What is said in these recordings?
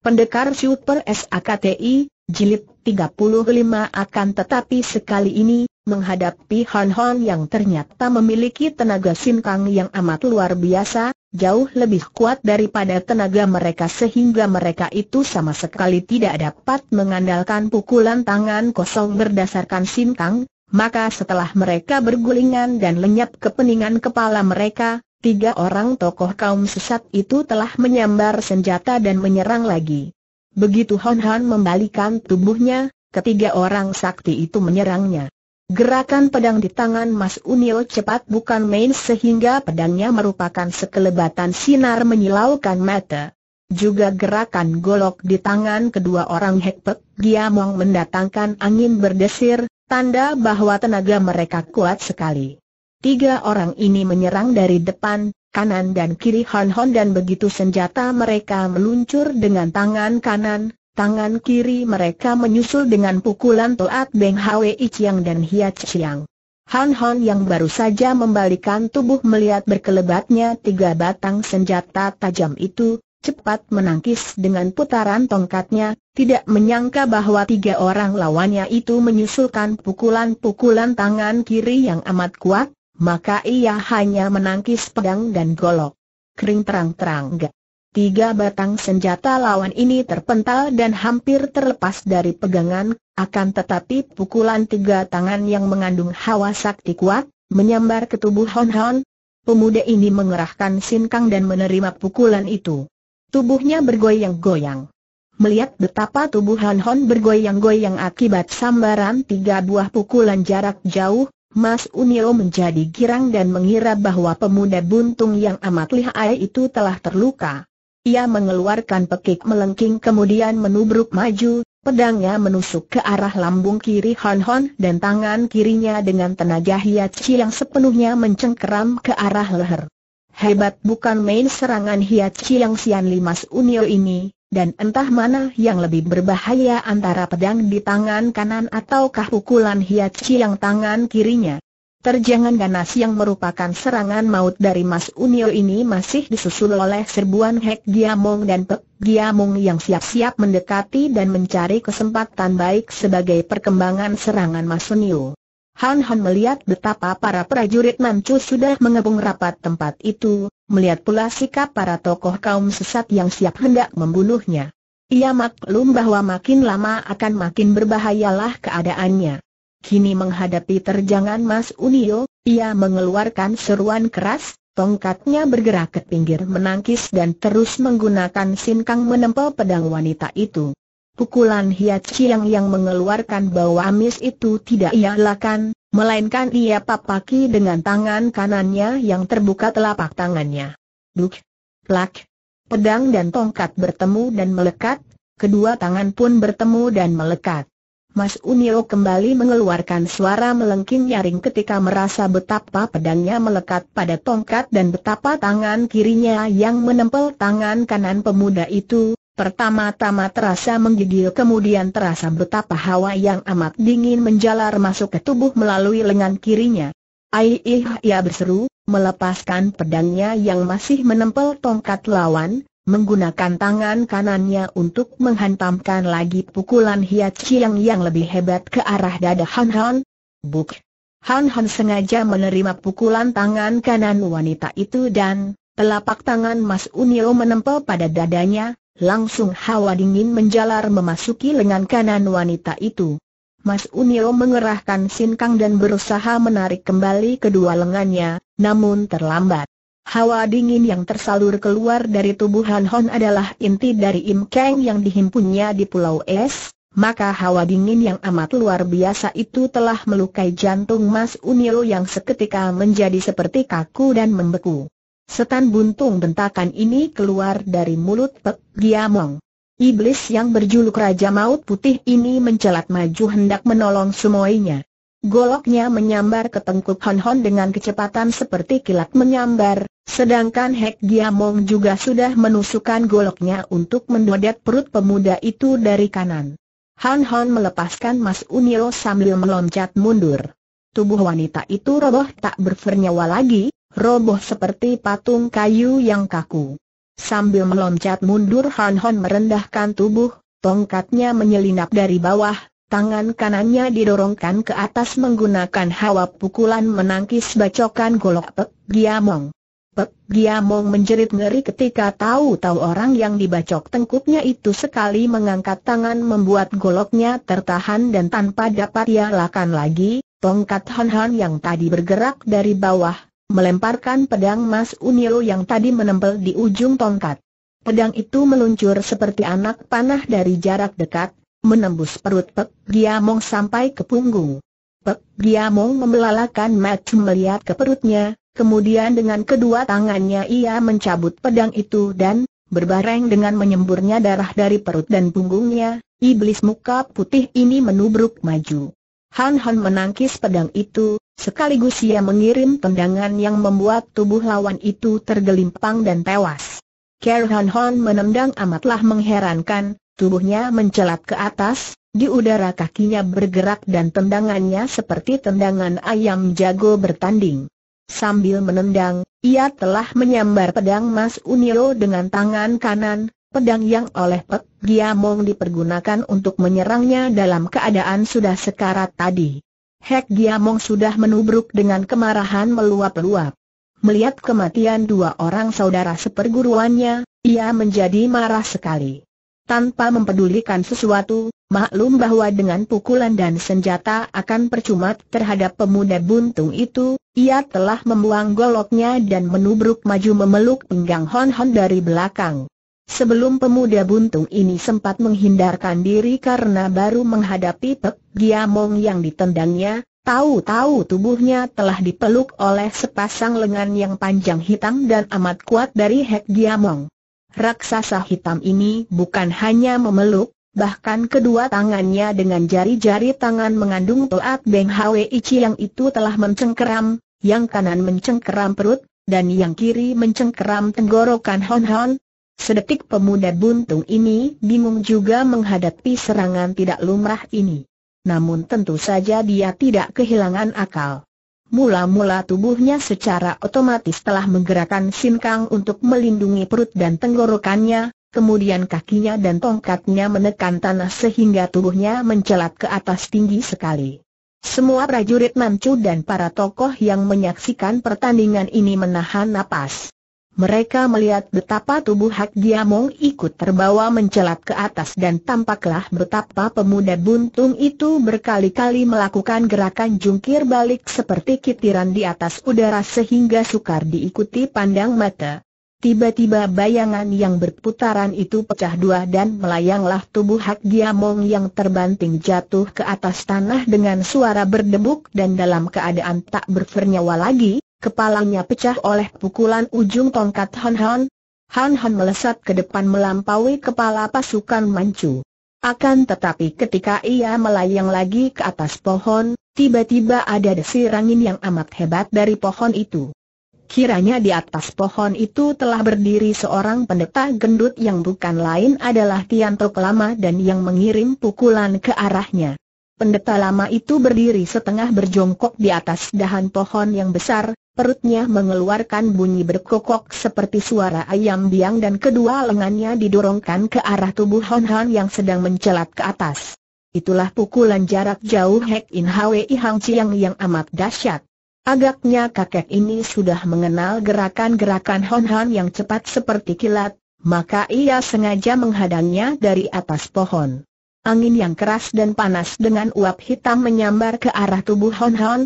Pendekar Super SAKTI, Jilid 35 akan tetapi sekali ini, menghadapi Hon Hon yang ternyata memiliki tenaga sinkang yang amat luar biasa, jauh lebih kuat daripada tenaga mereka sehingga mereka itu sama sekali tidak dapat mengandalkan pukulan tangan kosong berdasarkan sinkang, maka setelah mereka bergulingan dan lenyap kepeningan kepala mereka, tiga orang tokoh kaum sesat itu telah menyambar senjata dan menyerang lagi. Begitu Hon Han membalikan tubuhnya, ketiga orang sakti itu menyerangnya. Gerakan pedang di tangan Mas Unil cepat bukan main sehingga pedangnya merupakan sekelebatan sinar menyilaukan mata. Juga gerakan golok di tangan kedua orang Hekpek Giamong mendatangkan angin berdesir, tanda bahwa tenaga mereka kuat sekali. Tiga orang ini menyerang dari depan, kanan dan kiri Han Hon dan begitu senjata mereka meluncur dengan tangan kanan, tangan kiri mereka menyusul dengan pukulan Toat Beng Hwe Chiang dan Hia Chiang. Han Hon yang baru saja membalikan tubuh melihat berkelebatnya tiga batang senjata tajam itu, cepat menangkis dengan putaran tongkatnya, tidak menyangka bahwa tiga orang lawannya itu menyusulkan pukulan-pukulan tangan kiri yang amat kuat, maka ia hanya menangkis pedang dan golok. Kering terang-terang gak. Tiga batang senjata lawan ini terpental dan hampir terlepas dari pegangan, akan tetapi pukulan tiga tangan yang mengandung hawa sakti kuat, menyambar ke tubuh Hon Hon. Pemuda ini mengerahkan sinkang dan menerima pukulan itu. Tubuhnya bergoyang-goyang. Melihat betapa tubuh Hon Hon bergoyang-goyang akibat sambaran tiga buah pukulan jarak jauh, Mas Unio menjadi girang dan mengira bahwa pemuda buntung yang amat lihai itu telah terluka. Ia mengeluarkan pekik melengking kemudian menubruk maju, pedangnya menusuk ke arah lambung kiri Hon Hon dan tangan kirinya dengan tenaga Chi yang sepenuhnya mencengkeram ke arah leher. Hebat bukan main serangan Chi yang Sian Limas Unio ini, dan entah mana yang lebih berbahaya antara pedang di tangan kanan ataukah pukulan hiaci yang tangan kirinya. Terjangan ganas yang merupakan serangan maut dari Mas Unio ini masih disusul oleh serbuan Hek Giamong dan Pek Giamong yang siap-siap mendekati dan mencari kesempatan baik sebagai perkembangan serangan Mas Unio. Han Han melihat betapa para prajurit Manchu sudah mengepung rapat tempat itu, melihat pula sikap para tokoh kaum sesat yang siap hendak membunuhnya. Ia maklum bahwa makin lama akan makin berbahayalah keadaannya. Kini menghadapi terjangan Mas Unio, ia mengeluarkan seruan keras, tongkatnya bergerak ke pinggir menangkis dan terus menggunakan sinkang menempel pedang wanita itu. Pukulan Hiat Chiang yang mengeluarkan bau amis itu tidak ia lakukan, melainkan ia papaki dengan tangan kanannya yang terbuka telapak tangannya. Duk! Plak! Pedang dan tongkat bertemu dan melekat, kedua tangan pun bertemu dan melekat. Mas Unio kembali mengeluarkan suara melengking nyaring ketika merasa betapa pedangnya melekat pada tongkat dan betapa tangan kirinya yang menempel tangan kanan pemuda itu, Pertama-tama terasa menggigil kemudian terasa betapa hawa yang amat dingin menjalar masuk ke tubuh melalui lengan kirinya. Aih ia berseru, melepaskan pedangnya yang masih menempel tongkat lawan, menggunakan tangan kanannya untuk menghantamkan lagi pukulan Hiat yang lebih hebat ke arah dada Han Han. Buk! Han Han sengaja menerima pukulan tangan kanan wanita itu dan telapak tangan Mas Unio menempel pada dadanya, Langsung hawa dingin menjalar memasuki lengan kanan wanita itu. Mas Unio mengerahkan sinkang dan berusaha menarik kembali kedua lengannya, namun terlambat. Hawa dingin yang tersalur keluar dari tubuh Han Hon adalah inti dari Im Kang yang dihimpunnya di Pulau Es, maka hawa dingin yang amat luar biasa itu telah melukai jantung Mas Unio yang seketika menjadi seperti kaku dan membeku. Setan buntung bentakan ini keluar dari mulut Pek Giamong. Iblis yang berjuluk Raja Maut Putih ini mencelat maju hendak menolong semuanya. Goloknya menyambar ke tengkuk Hon Hon dengan kecepatan seperti kilat menyambar, sedangkan Hek Giamong juga sudah menusukkan goloknya untuk mendodet perut pemuda itu dari kanan. Hon Hon melepaskan Mas Unio sambil meloncat mundur. Tubuh wanita itu roboh tak bernyawa lagi, roboh seperti patung kayu yang kaku. Sambil meloncat mundur Han Hon merendahkan tubuh, tongkatnya menyelinap dari bawah, tangan kanannya didorongkan ke atas menggunakan hawa pukulan menangkis bacokan golok Pek Giamong. Pek Giamong menjerit ngeri ketika tahu-tahu orang yang dibacok tengkuknya itu sekali mengangkat tangan membuat goloknya tertahan dan tanpa dapat ia lakukan lagi, tongkat Han Han yang tadi bergerak dari bawah melemparkan pedang Mas Unio yang tadi menempel di ujung tongkat. Pedang itu meluncur seperti anak panah dari jarak dekat, menembus perut Pek Giamong sampai ke punggung. Pek Giamong membelalakan mata melihat ke perutnya, kemudian dengan kedua tangannya ia mencabut pedang itu dan, berbareng dengan menyemburnya darah dari perut dan punggungnya, iblis muka putih ini menubruk maju. Han Han menangkis pedang itu, sekaligus ia mengirim tendangan yang membuat tubuh lawan itu tergelimpang dan tewas. Ker Han Han menendang amatlah mengherankan, tubuhnya mencelat ke atas, di udara kakinya bergerak dan tendangannya seperti tendangan ayam jago bertanding. Sambil menendang, ia telah menyambar pedang Mas Unilo dengan tangan kanan, Pedang yang oleh Pek Giamong dipergunakan untuk menyerangnya dalam keadaan sudah sekarat tadi. Hek Giamong sudah menubruk dengan kemarahan meluap-luap. Melihat kematian dua orang saudara seperguruannya, ia menjadi marah sekali. Tanpa mempedulikan sesuatu, maklum bahwa dengan pukulan dan senjata akan percuma terhadap pemuda buntung itu, ia telah membuang goloknya dan menubruk maju memeluk pinggang Hon Hon dari belakang. Sebelum pemuda buntung ini sempat menghindarkan diri karena baru menghadapi Pek Giamong yang ditendangnya, tahu-tahu tubuhnya telah dipeluk oleh sepasang lengan yang panjang hitam dan amat kuat dari Hek Giamong. Raksasa hitam ini bukan hanya memeluk, bahkan kedua tangannya dengan jari-jari tangan mengandung toat Beng Hwe Ichi yang itu telah mencengkeram, yang kanan mencengkeram perut, dan yang kiri mencengkeram tenggorokan Hon Hon, Sedetik pemuda buntung ini bingung juga menghadapi serangan tidak lumrah ini. Namun tentu saja dia tidak kehilangan akal. Mula-mula tubuhnya secara otomatis telah menggerakkan sinkang untuk melindungi perut dan tenggorokannya, kemudian kakinya dan tongkatnya menekan tanah sehingga tubuhnya mencelat ke atas tinggi sekali. Semua prajurit Manchu dan para tokoh yang menyaksikan pertandingan ini menahan napas mereka melihat betapa tubuh Hak Giamong ikut terbawa mencelat ke atas dan tampaklah betapa pemuda buntung itu berkali-kali melakukan gerakan jungkir balik seperti kitiran di atas udara sehingga sukar diikuti pandang mata. Tiba-tiba bayangan yang berputaran itu pecah dua dan melayanglah tubuh Hak Giamong yang terbanting jatuh ke atas tanah dengan suara berdebuk dan dalam keadaan tak bernyawa lagi, kepalanya pecah oleh pukulan ujung tongkat Han Han. Han Han melesat ke depan melampaui kepala pasukan Manchu. Akan tetapi ketika ia melayang lagi ke atas pohon, tiba-tiba ada desir angin yang amat hebat dari pohon itu. Kiranya di atas pohon itu telah berdiri seorang pendeta gendut yang bukan lain adalah Tian Tok Lama dan yang mengirim pukulan ke arahnya. Pendeta lama itu berdiri setengah berjongkok di atas dahan pohon yang besar, perutnya mengeluarkan bunyi berkokok seperti suara ayam biang dan kedua lengannya didorongkan ke arah tubuh Hon Han yang sedang mencelat ke atas. Itulah pukulan jarak jauh Hek In Hwi Hang Chiang yang amat dahsyat. Agaknya kakek ini sudah mengenal gerakan-gerakan Hon Han yang cepat seperti kilat, maka ia sengaja menghadangnya dari atas pohon. Angin yang keras dan panas dengan uap hitam menyambar ke arah tubuh Hon Hon.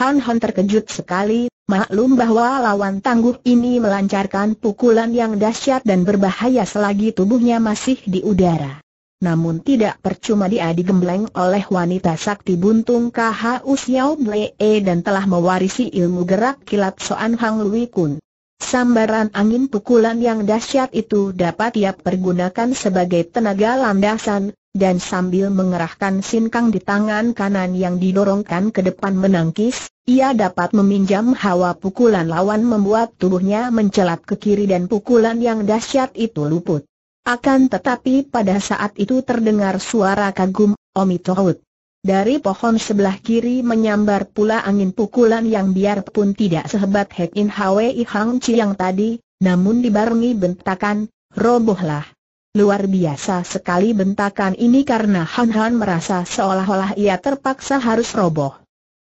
Hon Hon terkejut sekali, maklum bahwa lawan tangguh ini melancarkan pukulan yang dahsyat dan berbahaya selagi tubuhnya masih di udara. Namun tidak percuma dia digembleng oleh wanita sakti buntung KHU Xiao Blee dan telah mewarisi ilmu gerak kilat Soan Hang Lui Kun. Sambaran angin pukulan yang dahsyat itu dapat ia pergunakan sebagai tenaga landasan, dan sambil mengerahkan sinkang di tangan kanan yang didorongkan ke depan menangkis, ia dapat meminjam hawa pukulan lawan membuat tubuhnya mencelat ke kiri dan pukulan yang dahsyat itu luput. Akan tetapi pada saat itu terdengar suara kagum, Tohut. Dari pohon sebelah kiri menyambar pula angin pukulan yang biarpun tidak sehebat Hek In Hwei Hang Chi yang tadi, namun dibarengi bentakan, robohlah. Luar biasa sekali bentakan ini karena Han Han merasa seolah-olah ia terpaksa harus roboh.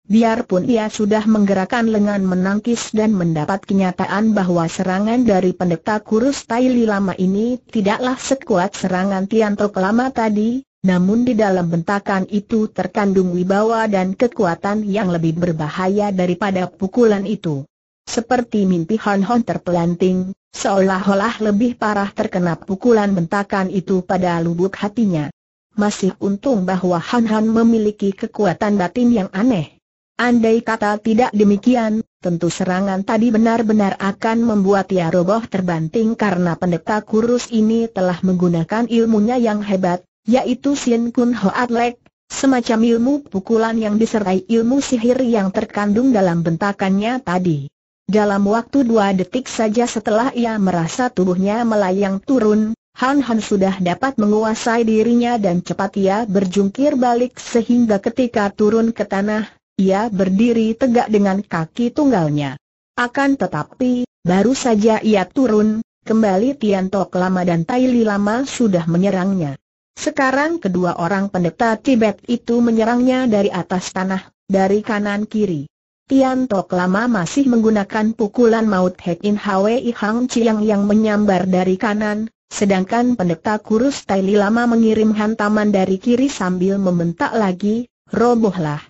Biarpun ia sudah menggerakkan lengan menangkis dan mendapat kenyataan bahwa serangan dari pendeta kurus Tai Li lama ini tidaklah sekuat serangan Tiantok lama tadi, namun di dalam bentakan itu terkandung wibawa dan kekuatan yang lebih berbahaya daripada pukulan itu. Seperti mimpi Han Hon terpelanting, Seolah-olah lebih parah terkena pukulan bentakan itu pada lubuk hatinya. Masih untung bahwa Han Han memiliki kekuatan batin yang aneh. Andai kata tidak demikian, tentu serangan tadi benar-benar akan membuat ia roboh terbanting karena pendeta kurus ini telah menggunakan ilmunya yang hebat, yaitu Sien Kun Hoat Lek, semacam ilmu pukulan yang diserai ilmu sihir yang terkandung dalam bentakannya tadi. Dalam waktu dua detik saja setelah ia merasa tubuhnya melayang turun, Han Han sudah dapat menguasai dirinya dan cepat ia berjungkir balik sehingga ketika turun ke tanah, ia berdiri tegak dengan kaki tunggalnya. Akan tetapi, baru saja ia turun, kembali Tian Tok Lama dan Tai Li Lama sudah menyerangnya. Sekarang kedua orang pendeta Tibet itu menyerangnya dari atas tanah, dari kanan kiri. Tian Tok lama masih menggunakan pukulan maut Hek In Hwei Hang Chiang yang menyambar dari kanan, sedangkan pendeta kurus Tai Li lama mengirim hantaman dari kiri sambil membentak lagi, robohlah.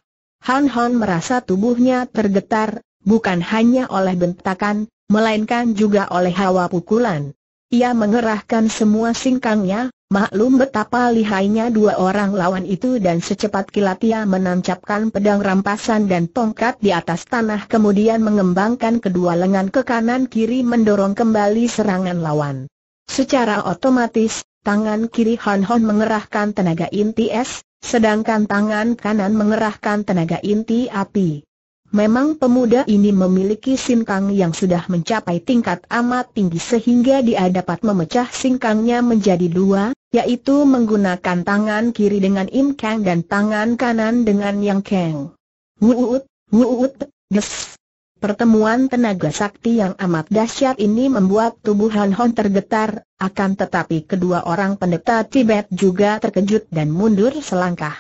Han Han merasa tubuhnya tergetar, bukan hanya oleh bentakan, melainkan juga oleh hawa pukulan. Ia mengerahkan semua singkangnya, Maklum betapa lihainya dua orang lawan itu dan secepat kilat ia menancapkan pedang rampasan dan tongkat di atas tanah kemudian mengembangkan kedua lengan ke kanan kiri mendorong kembali serangan lawan. Secara otomatis, tangan kiri Hon Hon mengerahkan tenaga inti es, sedangkan tangan kanan mengerahkan tenaga inti api. Memang pemuda ini memiliki singkang yang sudah mencapai tingkat amat tinggi sehingga dia dapat memecah singkangnya menjadi dua, yaitu menggunakan tangan kiri dengan Im Kang dan tangan kanan dengan Yang Kang. Wuut, wuut, des. Pertemuan tenaga sakti yang amat dahsyat ini membuat tubuh Han Hon tergetar, akan tetapi kedua orang pendeta Tibet juga terkejut dan mundur selangkah.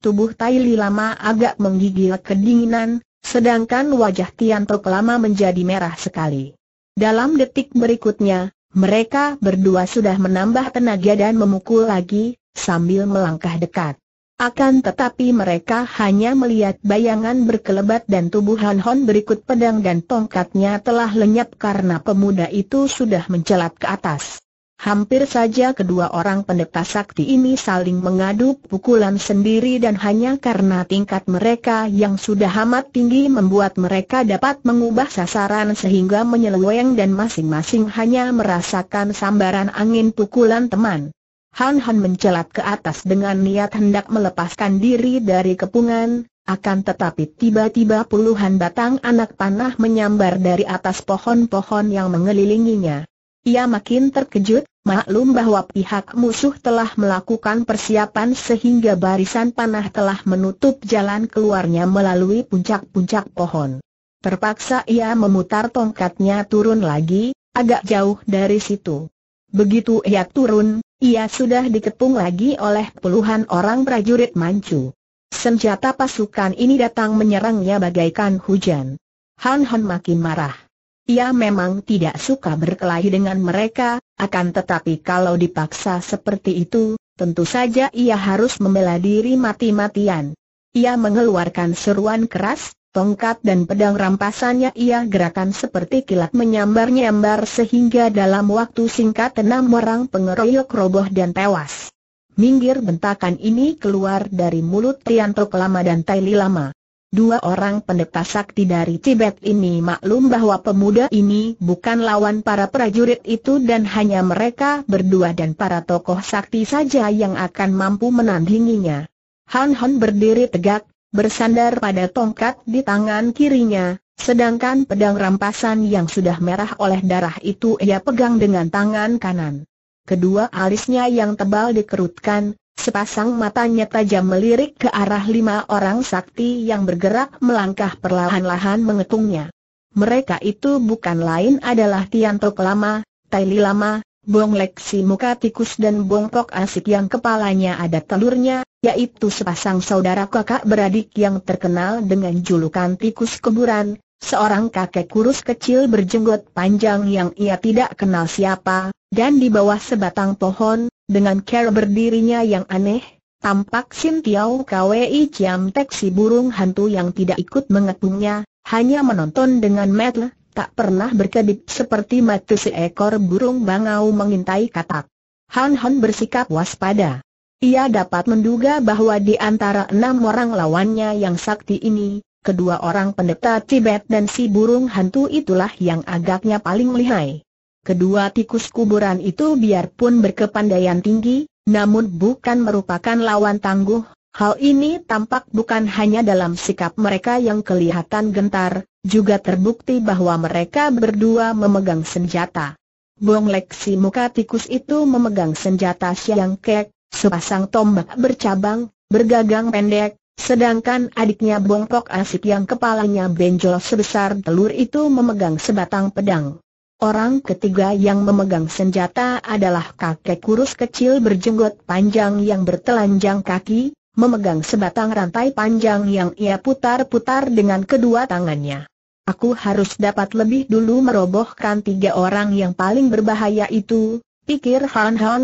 Tubuh Tai Li lama agak menggigil kedinginan, sedangkan wajah Tian Tok lama menjadi merah sekali. Dalam detik berikutnya, mereka berdua sudah menambah tenaga dan memukul lagi, sambil melangkah dekat. Akan tetapi mereka hanya melihat bayangan berkelebat dan tubuh Han Hon berikut pedang dan tongkatnya telah lenyap karena pemuda itu sudah mencelat ke atas. Hampir saja kedua orang pendeta sakti ini saling mengadu pukulan sendiri dan hanya karena tingkat mereka yang sudah amat tinggi membuat mereka dapat mengubah sasaran sehingga menyeleweng dan masing-masing hanya merasakan sambaran angin pukulan teman. Han Han mencelat ke atas dengan niat hendak melepaskan diri dari kepungan, akan tetapi tiba-tiba puluhan batang anak panah menyambar dari atas pohon-pohon yang mengelilinginya. Ia makin terkejut, maklum bahwa pihak musuh telah melakukan persiapan sehingga barisan panah telah menutup jalan keluarnya melalui puncak-puncak pohon. Terpaksa ia memutar tongkatnya turun lagi, agak jauh dari situ. Begitu ia turun, ia sudah dikepung lagi oleh puluhan orang prajurit mancu. Senjata pasukan ini datang menyerangnya bagaikan hujan. Han Han makin marah. Ia memang tidak suka berkelahi dengan mereka, akan tetapi kalau dipaksa seperti itu, tentu saja ia harus membela diri mati-matian. Ia mengeluarkan seruan keras, tongkat dan pedang rampasannya ia gerakan seperti kilat menyambar-nyambar sehingga dalam waktu singkat enam orang pengeroyok roboh dan tewas. Minggir bentakan ini keluar dari mulut Tianto Kelama dan Tai Lama. Dua orang pendeta sakti dari Tibet ini maklum bahwa pemuda ini bukan lawan para prajurit itu dan hanya mereka berdua dan para tokoh sakti saja yang akan mampu menandinginya. Han Han berdiri tegak, bersandar pada tongkat di tangan kirinya, sedangkan pedang rampasan yang sudah merah oleh darah itu ia pegang dengan tangan kanan. Kedua alisnya yang tebal dikerutkan, Sepasang matanya tajam melirik ke arah lima orang sakti yang bergerak melangkah perlahan-lahan mengetungnya. Mereka itu bukan lain adalah Tiantok Lama, Taili Lama, Bong Leksi Muka Tikus dan Bongkok Asik yang kepalanya ada telurnya, yaitu sepasang saudara kakak beradik yang terkenal dengan julukan Tikus Keburan, seorang kakek kurus kecil berjenggot panjang yang ia tidak kenal siapa, dan di bawah sebatang pohon, dengan cara berdirinya yang aneh, tampak Sin Tiao Kwei Chiam Tek si burung hantu yang tidak ikut mengepungnya, hanya menonton dengan metel, tak pernah berkedip seperti mati seekor burung bangau mengintai katak. Han Han bersikap waspada. Ia dapat menduga bahwa di antara enam orang lawannya yang sakti ini, kedua orang pendeta Tibet dan si burung hantu itulah yang agaknya paling lihai. Kedua tikus kuburan itu biarpun berkepandaian tinggi, namun bukan merupakan lawan tangguh, hal ini tampak bukan hanya dalam sikap mereka yang kelihatan gentar, juga terbukti bahwa mereka berdua memegang senjata. Bong Leksi muka tikus itu memegang senjata siang kek, sepasang tombak bercabang, bergagang pendek, sedangkan adiknya Bongkok Asik yang kepalanya benjol sebesar telur itu memegang sebatang pedang. Orang ketiga yang memegang senjata adalah kakek kurus kecil berjenggot panjang yang bertelanjang kaki, memegang sebatang rantai panjang yang ia putar-putar dengan kedua tangannya. Aku harus dapat lebih dulu merobohkan tiga orang yang paling berbahaya itu, pikir Han Han.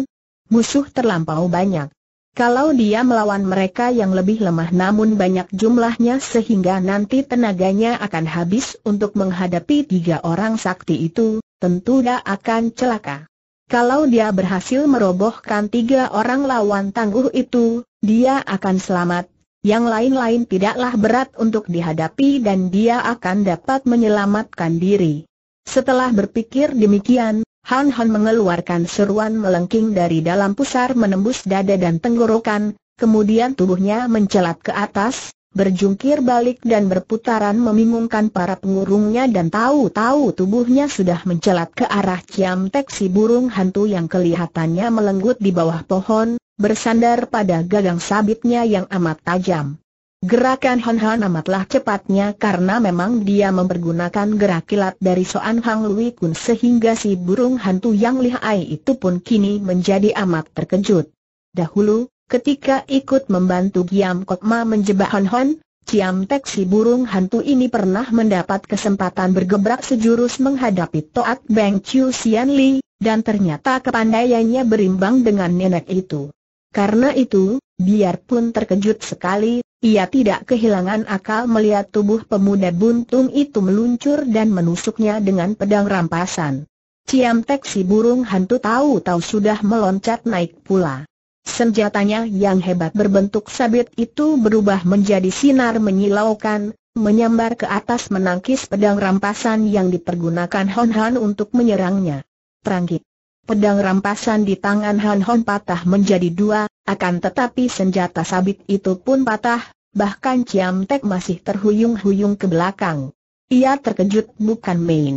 Musuh terlampau banyak. Kalau dia melawan mereka yang lebih lemah namun banyak jumlahnya sehingga nanti tenaganya akan habis untuk menghadapi tiga orang sakti itu, Tentu dia akan celaka. Kalau dia berhasil merobohkan tiga orang lawan tangguh itu, dia akan selamat. Yang lain-lain tidaklah berat untuk dihadapi dan dia akan dapat menyelamatkan diri. Setelah berpikir demikian, Han Han mengeluarkan seruan melengking dari dalam pusar menembus dada dan tenggorokan, kemudian tubuhnya mencelat ke atas, berjungkir balik dan berputaran membingungkan para pengurungnya dan tahu-tahu tubuhnya sudah mencelat ke arah Ciam Tek si burung hantu yang kelihatannya melenggut di bawah pohon, bersandar pada gagang sabitnya yang amat tajam. Gerakan Han Han amatlah cepatnya karena memang dia mempergunakan gerak kilat dari Soan Hang Lui Kun sehingga si burung hantu yang lihai itu pun kini menjadi amat terkejut. Dahulu, Ketika ikut membantu Giam Kok Ma menjebak Hon Hon, Ciam Tek si burung hantu ini pernah mendapat kesempatan bergebrak sejurus menghadapi Toat Beng Chiu Sian Li, dan ternyata kepandaiannya berimbang dengan nenek itu. Karena itu, biarpun terkejut sekali, ia tidak kehilangan akal melihat tubuh pemuda buntung itu meluncur dan menusuknya dengan pedang rampasan. Ciam Tek si burung hantu tahu-tahu sudah meloncat naik pula. Senjatanya yang hebat berbentuk sabit itu berubah menjadi sinar menyilaukan, menyambar ke atas menangkis pedang rampasan yang dipergunakan Hon Han untuk menyerangnya. Terangkit. Pedang rampasan di tangan Han Hon patah menjadi dua, akan tetapi senjata sabit itu pun patah, bahkan Ciam Tek masih terhuyung-huyung ke belakang. Ia terkejut bukan main.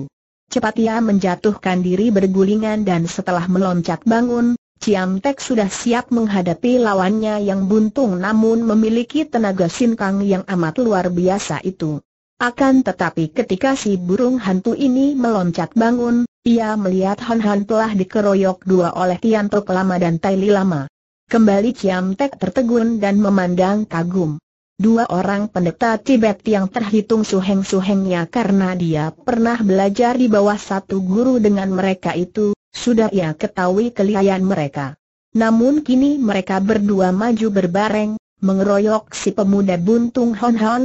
Cepat ia menjatuhkan diri bergulingan dan setelah meloncat bangun, Ciam Tek sudah siap menghadapi lawannya yang buntung namun memiliki tenaga sinkang yang amat luar biasa itu. Akan tetapi ketika si burung hantu ini meloncat bangun, ia melihat Han Han telah dikeroyok dua oleh Tian Tok Lama dan Tai Li Lama. Kembali Ciam Tek tertegun dan memandang kagum. Dua orang pendeta Tibet yang terhitung suheng-suhengnya karena dia pernah belajar di bawah satu guru dengan mereka itu, sudah ia ketahui kelihayan mereka. Namun kini mereka berdua maju berbareng, mengeroyok si pemuda buntung Hon Hon.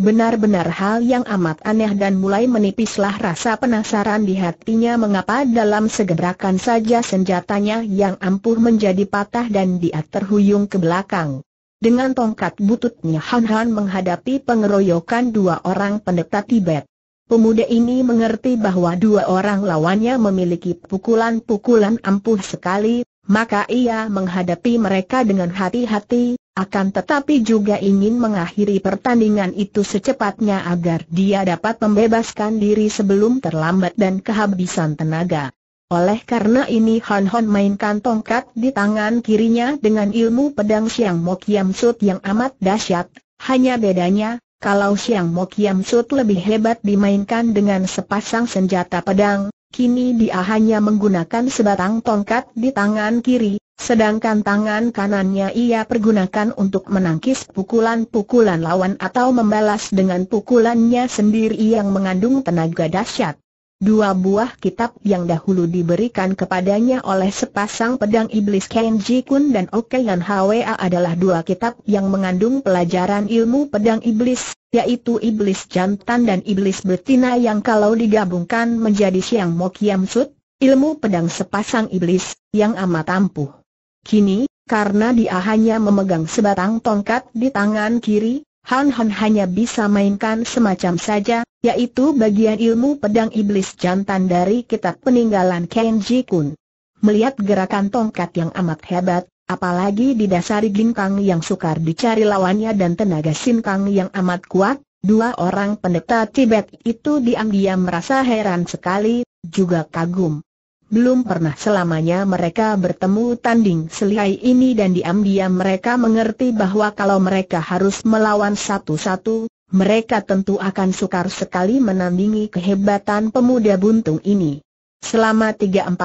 Benar-benar hal yang amat aneh dan mulai menipislah rasa penasaran di hatinya mengapa dalam segerakan saja senjatanya yang ampuh menjadi patah dan dia terhuyung ke belakang. Dengan tongkat bututnya Han Han menghadapi pengeroyokan dua orang pendeta Tibet. Pemuda ini mengerti bahwa dua orang lawannya memiliki pukulan-pukulan ampuh sekali, maka ia menghadapi mereka dengan hati-hati, akan tetapi juga ingin mengakhiri pertandingan itu secepatnya agar dia dapat membebaskan diri sebelum terlambat dan kehabisan tenaga. Oleh karena ini Han Hon mainkan tongkat di tangan kirinya dengan ilmu pedang Siang Mok Kiam Sut yang amat dahsyat, hanya bedanya, kalau Siang mokiam Sut lebih hebat dimainkan dengan sepasang senjata pedang, kini dia hanya menggunakan sebatang tongkat di tangan kiri, sedangkan tangan kanannya ia pergunakan untuk menangkis pukulan-pukulan lawan atau membalas dengan pukulannya sendiri yang mengandung tenaga dahsyat. Dua buah kitab yang dahulu diberikan kepadanya oleh sepasang pedang iblis Kenji Kun dan Okeyan Hwa adalah dua kitab yang mengandung pelajaran ilmu pedang iblis, yaitu iblis jantan dan iblis betina yang kalau digabungkan menjadi Siang Mokiam Sut, ilmu pedang sepasang iblis, yang amat ampuh. Kini, karena dia hanya memegang sebatang tongkat di tangan kiri, Han Han hanya bisa mainkan semacam saja, yaitu bagian ilmu pedang iblis jantan dari kitab peninggalan Kenji Kun. Melihat gerakan tongkat yang amat hebat, apalagi didasari ginkang yang sukar dicari lawannya dan tenaga sinkang yang amat kuat, dua orang pendeta Tibet itu diam-diam merasa heran sekali, juga kagum. Belum pernah selamanya mereka bertemu tanding selihai ini dan diam-diam mereka mengerti bahwa kalau mereka harus melawan satu-satu, mereka tentu akan sukar sekali menandingi kehebatan pemuda buntung ini. Selama 340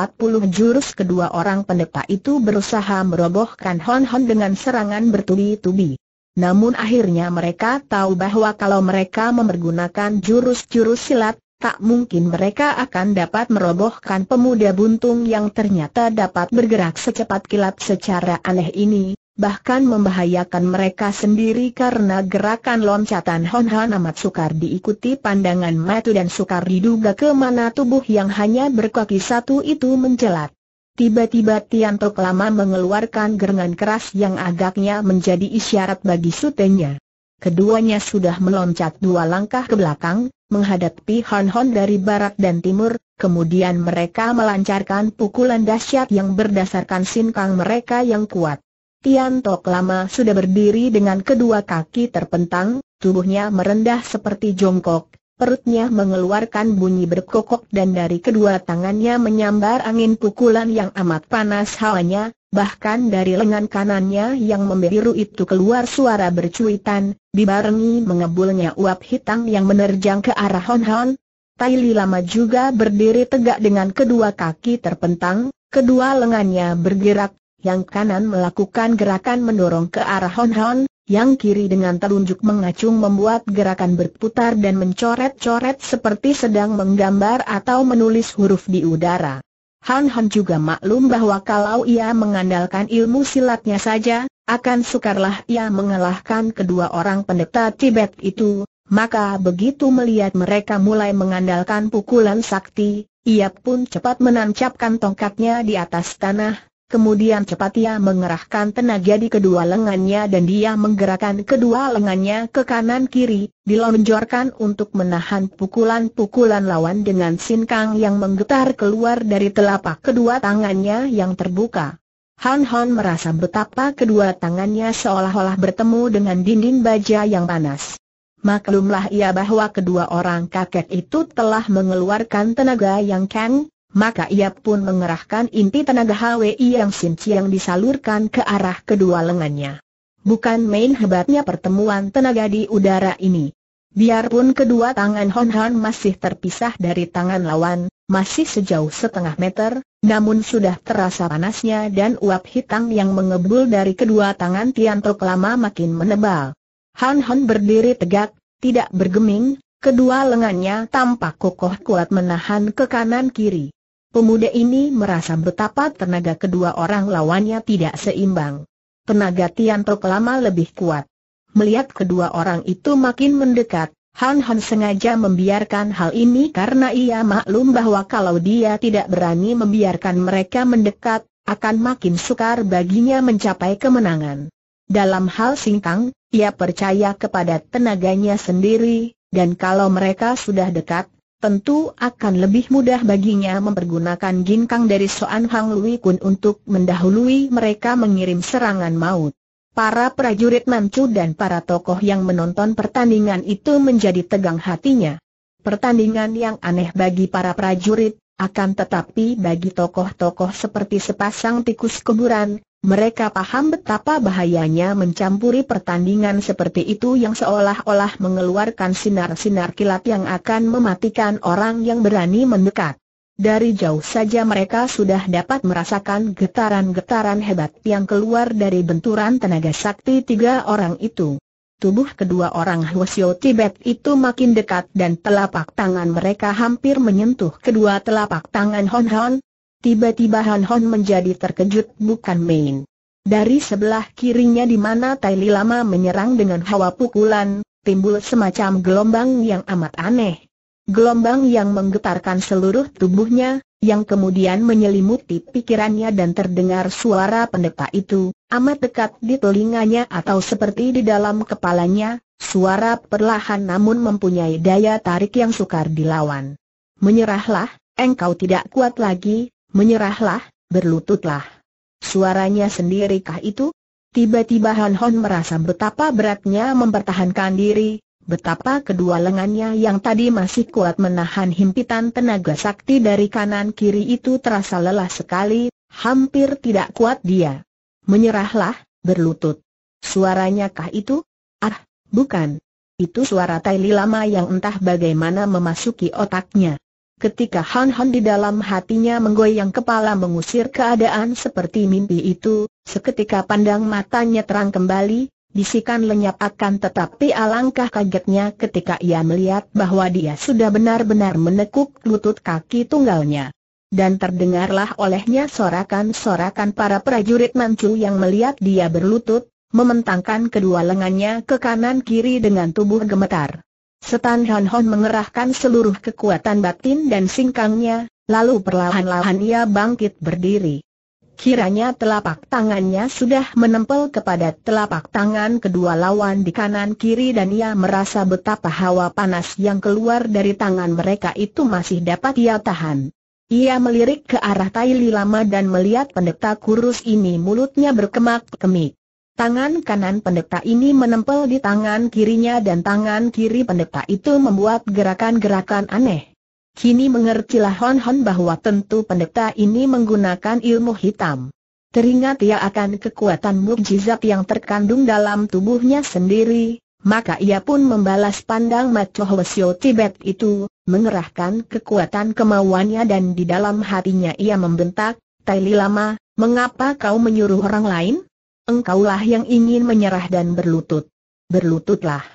jurus kedua orang pendeta itu berusaha merobohkan Hon Hon dengan serangan bertubi-tubi. Namun akhirnya mereka tahu bahwa kalau mereka memergunakan jurus-jurus silat, tak mungkin mereka akan dapat merobohkan pemuda buntung yang ternyata dapat bergerak secepat kilat secara aneh ini, bahkan membahayakan mereka sendiri karena gerakan loncatan Hon Han amat sukar diikuti pandangan Matu dan sukar diduga kemana tubuh yang hanya berkaki satu itu mencelat. Tiba-tiba Tianto lama mengeluarkan gerengan keras yang agaknya menjadi isyarat bagi sutenya. Keduanya sudah meloncat dua langkah ke belakang, menghadapi Hon Hon dari barat dan timur, kemudian mereka melancarkan pukulan dahsyat yang berdasarkan sinkang mereka yang kuat. Tian Tok lama sudah berdiri dengan kedua kaki terpentang, tubuhnya merendah seperti jongkok, perutnya mengeluarkan bunyi berkokok dan dari kedua tangannya menyambar angin pukulan yang amat panas hawanya, bahkan dari lengan kanannya yang membiru itu keluar suara bercuitan, dibarengi mengebulnya uap hitam yang menerjang ke arah Hon Hon. Tai Li lama juga berdiri tegak dengan kedua kaki terpentang, kedua lengannya bergerak yang kanan melakukan gerakan mendorong ke arah Hon Hon, yang kiri dengan telunjuk mengacung membuat gerakan berputar dan mencoret-coret seperti sedang menggambar atau menulis huruf di udara. Hon-Hon juga maklum bahwa kalau ia mengandalkan ilmu silatnya saja, akan sukarlah ia mengalahkan kedua orang pendeta Tibet itu, maka begitu melihat mereka mulai mengandalkan pukulan sakti, ia pun cepat menancapkan tongkatnya di atas tanah, Kemudian cepat ia mengerahkan tenaga di kedua lengannya dan dia menggerakkan kedua lengannya ke kanan kiri, dilonjorkan untuk menahan pukulan-pukulan lawan dengan sinkang yang menggetar keluar dari telapak kedua tangannya yang terbuka. Han Han merasa betapa kedua tangannya seolah-olah bertemu dengan dinding baja yang panas. Maklumlah ia bahwa kedua orang kakek itu telah mengeluarkan tenaga yang keng, maka ia pun mengerahkan inti tenaga HWI yang sinci yang disalurkan ke arah kedua lengannya. Bukan main hebatnya pertemuan tenaga di udara ini. Biarpun kedua tangan Hon Han masih terpisah dari tangan lawan, masih sejauh setengah meter, namun sudah terasa panasnya dan uap hitam yang mengebul dari kedua tangan Tian Tok makin menebal. Han Han berdiri tegak, tidak bergeming, kedua lengannya tampak kokoh kuat menahan ke kanan kiri. Pemuda ini merasa betapa tenaga kedua orang lawannya tidak seimbang. Tenaga Tian Tok lama lebih kuat. Melihat kedua orang itu makin mendekat, Han Han sengaja membiarkan hal ini karena ia maklum bahwa kalau dia tidak berani membiarkan mereka mendekat, akan makin sukar baginya mencapai kemenangan. Dalam hal singkang, ia percaya kepada tenaganya sendiri, dan kalau mereka sudah dekat, tentu akan lebih mudah baginya mempergunakan ginkang dari Soan Hang Lui Kun untuk mendahului mereka mengirim serangan maut. Para prajurit Manchu dan para tokoh yang menonton pertandingan itu menjadi tegang hatinya. Pertandingan yang aneh bagi para prajurit, akan tetapi bagi tokoh-tokoh seperti sepasang tikus kuburan, mereka paham betapa bahayanya mencampuri pertandingan seperti itu yang seolah-olah mengeluarkan sinar-sinar kilat yang akan mematikan orang yang berani mendekat. Dari jauh saja mereka sudah dapat merasakan getaran-getaran hebat yang keluar dari benturan tenaga sakti tiga orang itu. Tubuh kedua orang Hwasyo Tibet itu makin dekat dan telapak tangan mereka hampir menyentuh kedua telapak tangan Hon Hon, Tiba-tiba Han Hon menjadi terkejut bukan main. Dari sebelah kirinya di mana Tai Li Lama menyerang dengan hawa pukulan, timbul semacam gelombang yang amat aneh. Gelombang yang menggetarkan seluruh tubuhnya, yang kemudian menyelimuti pikirannya dan terdengar suara pendeta itu, amat dekat di telinganya atau seperti di dalam kepalanya, suara perlahan namun mempunyai daya tarik yang sukar dilawan. Menyerahlah, engkau tidak kuat lagi, menyerahlah, berlututlah. Suaranya sendirikah itu? Tiba-tiba Han Hon merasa betapa beratnya mempertahankan diri, betapa kedua lengannya yang tadi masih kuat menahan himpitan tenaga sakti dari kanan-kiri itu terasa lelah sekali, hampir tidak kuat dia. Menyerahlah, berlutut. Suaranya kah itu? Ah, bukan. Itu suara Taili lama yang entah bagaimana memasuki otaknya. Ketika Han Han di dalam hatinya menggoyang kepala mengusir keadaan seperti mimpi itu, seketika pandang matanya terang kembali, bisikan lenyap akan tetapi alangkah kagetnya ketika ia melihat bahwa dia sudah benar-benar menekuk lutut kaki tunggalnya. Dan terdengarlah olehnya sorakan-sorakan para prajurit Manchu yang melihat dia berlutut, mementangkan kedua lengannya ke kanan-kiri dengan tubuh gemetar. Setan Han Hon mengerahkan seluruh kekuatan batin dan singkangnya, lalu perlahan-lahan ia bangkit berdiri. Kiranya telapak tangannya sudah menempel kepada telapak tangan kedua lawan di kanan kiri dan ia merasa betapa hawa panas yang keluar dari tangan mereka itu masih dapat ia tahan. Ia melirik ke arah Tai Lama dan melihat pendeta kurus ini mulutnya berkemak-kemik. Tangan kanan pendeta ini menempel di tangan kirinya dan tangan kiri pendeta itu membuat gerakan-gerakan aneh. Kini mengertilah Hon Hon bahwa tentu pendeta ini menggunakan ilmu hitam. Teringat ia akan kekuatan mukjizat yang terkandung dalam tubuhnya sendiri, maka ia pun membalas pandang Macho Tibet itu, mengerahkan kekuatan kemauannya dan di dalam hatinya ia membentak, Taili lama, mengapa kau menyuruh orang lain? engkaulah yang ingin menyerah dan berlutut. Berlututlah.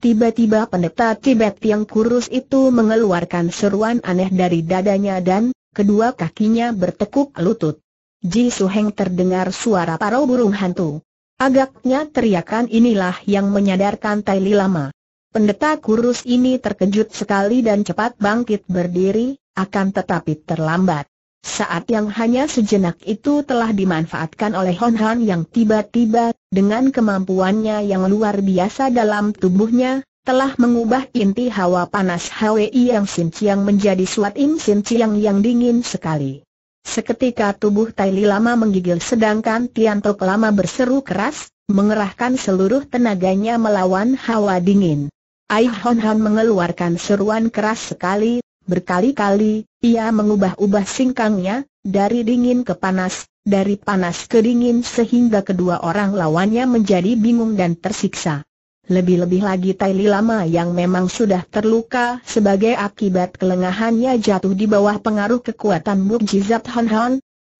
Tiba-tiba pendeta Tibet yang kurus itu mengeluarkan seruan aneh dari dadanya dan, kedua kakinya bertekuk lutut. Ji Suheng terdengar suara parau burung hantu. Agaknya teriakan inilah yang menyadarkan Tai Lama. Pendeta kurus ini terkejut sekali dan cepat bangkit berdiri, akan tetapi terlambat. Saat yang hanya sejenak itu telah dimanfaatkan oleh Hon Han yang tiba-tiba, dengan kemampuannya yang luar biasa dalam tubuhnya, telah mengubah inti hawa panas HWI yang sinciang menjadi suat im sinciang yang dingin sekali. Seketika tubuh Tai Li lama menggigil sedangkan Tian Tok lama berseru keras, mengerahkan seluruh tenaganya melawan hawa dingin. Ai Hon Han mengeluarkan seruan keras sekali, Berkali-kali, ia mengubah-ubah singkangnya, dari dingin ke panas, dari panas ke dingin sehingga kedua orang lawannya menjadi bingung dan tersiksa. Lebih-lebih lagi Tai Li Lama yang memang sudah terluka sebagai akibat kelengahannya jatuh di bawah pengaruh kekuatan mukjizat Hon Hon.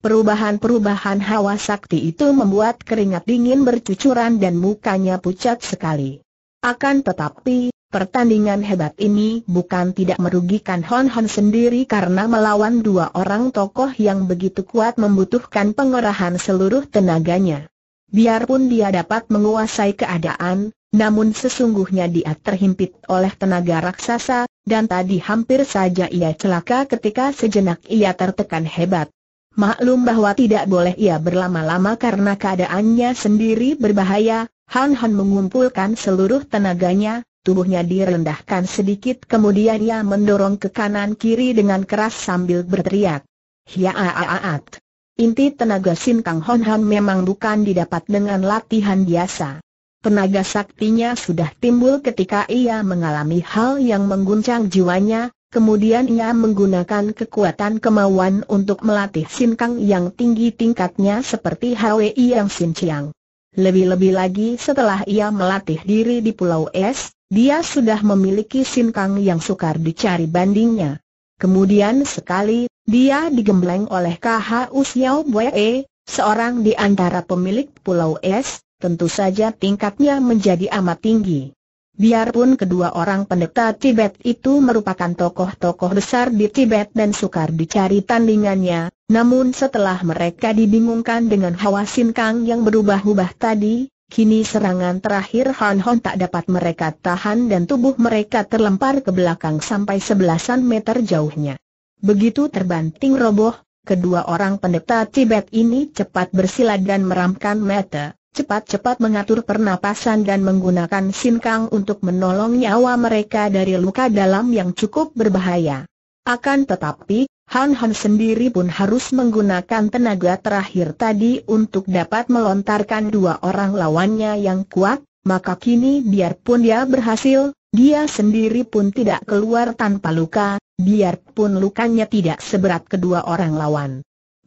Perubahan-perubahan hawa sakti itu membuat keringat dingin bercucuran dan mukanya pucat sekali. Akan tetapi, Pertandingan hebat ini bukan tidak merugikan Hon Hon sendiri karena melawan dua orang tokoh yang begitu kuat membutuhkan pengerahan seluruh tenaganya. Biarpun dia dapat menguasai keadaan, namun sesungguhnya dia terhimpit oleh tenaga raksasa, dan tadi hampir saja ia celaka ketika sejenak ia tertekan hebat. Maklum bahwa tidak boleh ia berlama-lama karena keadaannya sendiri berbahaya, Han Han mengumpulkan seluruh tenaganya, tubuhnya direndahkan sedikit kemudian ia mendorong ke kanan kiri dengan keras sambil berteriak. Hiaaat. Inti tenaga Sin Kang Hon Han memang bukan didapat dengan latihan biasa. Tenaga saktinya sudah timbul ketika ia mengalami hal yang mengguncang jiwanya, kemudian ia menggunakan kekuatan kemauan untuk melatih Sin Kang yang tinggi tingkatnya seperti HWI yang Sin Chiang. Lebih-lebih lagi setelah ia melatih diri di Pulau Es, dia sudah memiliki sin kang yang sukar dicari bandingnya. Kemudian sekali, dia digembleng oleh KH Usiao Bwe, seorang di antara pemilik Pulau Es, tentu saja tingkatnya menjadi amat tinggi. Biarpun kedua orang pendeta Tibet itu merupakan tokoh-tokoh besar di Tibet dan sukar dicari tandingannya, namun setelah mereka dibingungkan dengan hawa kang yang berubah-ubah tadi, Kini serangan terakhir Han Hon tak dapat mereka tahan dan tubuh mereka terlempar ke belakang sampai sebelasan meter jauhnya. Begitu terbanting roboh, kedua orang pendeta Tibet ini cepat bersilat dan meramkan mata, cepat-cepat mengatur pernapasan dan menggunakan sinkang untuk menolong nyawa mereka dari luka dalam yang cukup berbahaya. Akan tetapi, Han Han sendiri pun harus menggunakan tenaga terakhir tadi untuk dapat melontarkan dua orang lawannya yang kuat, maka kini biarpun dia berhasil, dia sendiri pun tidak keluar tanpa luka, biarpun lukanya tidak seberat kedua orang lawan.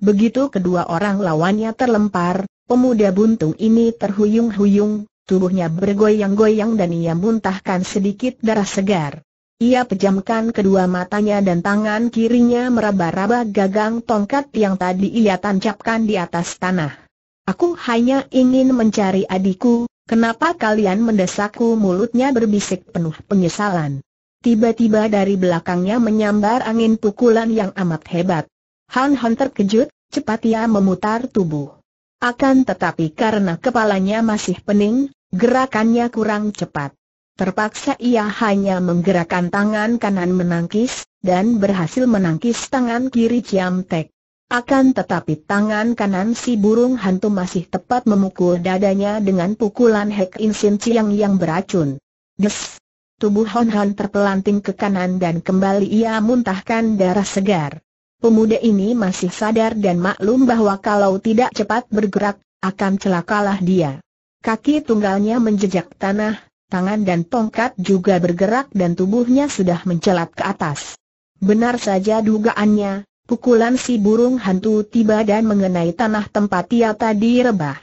Begitu kedua orang lawannya terlempar, pemuda buntung ini terhuyung-huyung, tubuhnya bergoyang-goyang dan ia muntahkan sedikit darah segar. Ia pejamkan kedua matanya dan tangan kirinya meraba-raba gagang tongkat yang tadi ia tancapkan di atas tanah. Aku hanya ingin mencari adikku, kenapa kalian mendesakku mulutnya berbisik penuh penyesalan. Tiba-tiba dari belakangnya menyambar angin pukulan yang amat hebat. Han Han terkejut, cepat ia memutar tubuh. Akan tetapi karena kepalanya masih pening, gerakannya kurang cepat. Terpaksa ia hanya menggerakkan tangan kanan menangkis, dan berhasil menangkis tangan kiri Ciam Tek. Akan tetapi tangan kanan si burung hantu masih tepat memukul dadanya dengan pukulan Hek Insin Ciang yang beracun. Des! Tubuh Hon Han terpelanting ke kanan dan kembali ia muntahkan darah segar. Pemuda ini masih sadar dan maklum bahwa kalau tidak cepat bergerak, akan celakalah dia. Kaki tunggalnya menjejak tanah, tangan dan tongkat juga bergerak dan tubuhnya sudah mencelat ke atas. Benar saja dugaannya, pukulan si burung hantu tiba dan mengenai tanah tempat ia tadi rebah.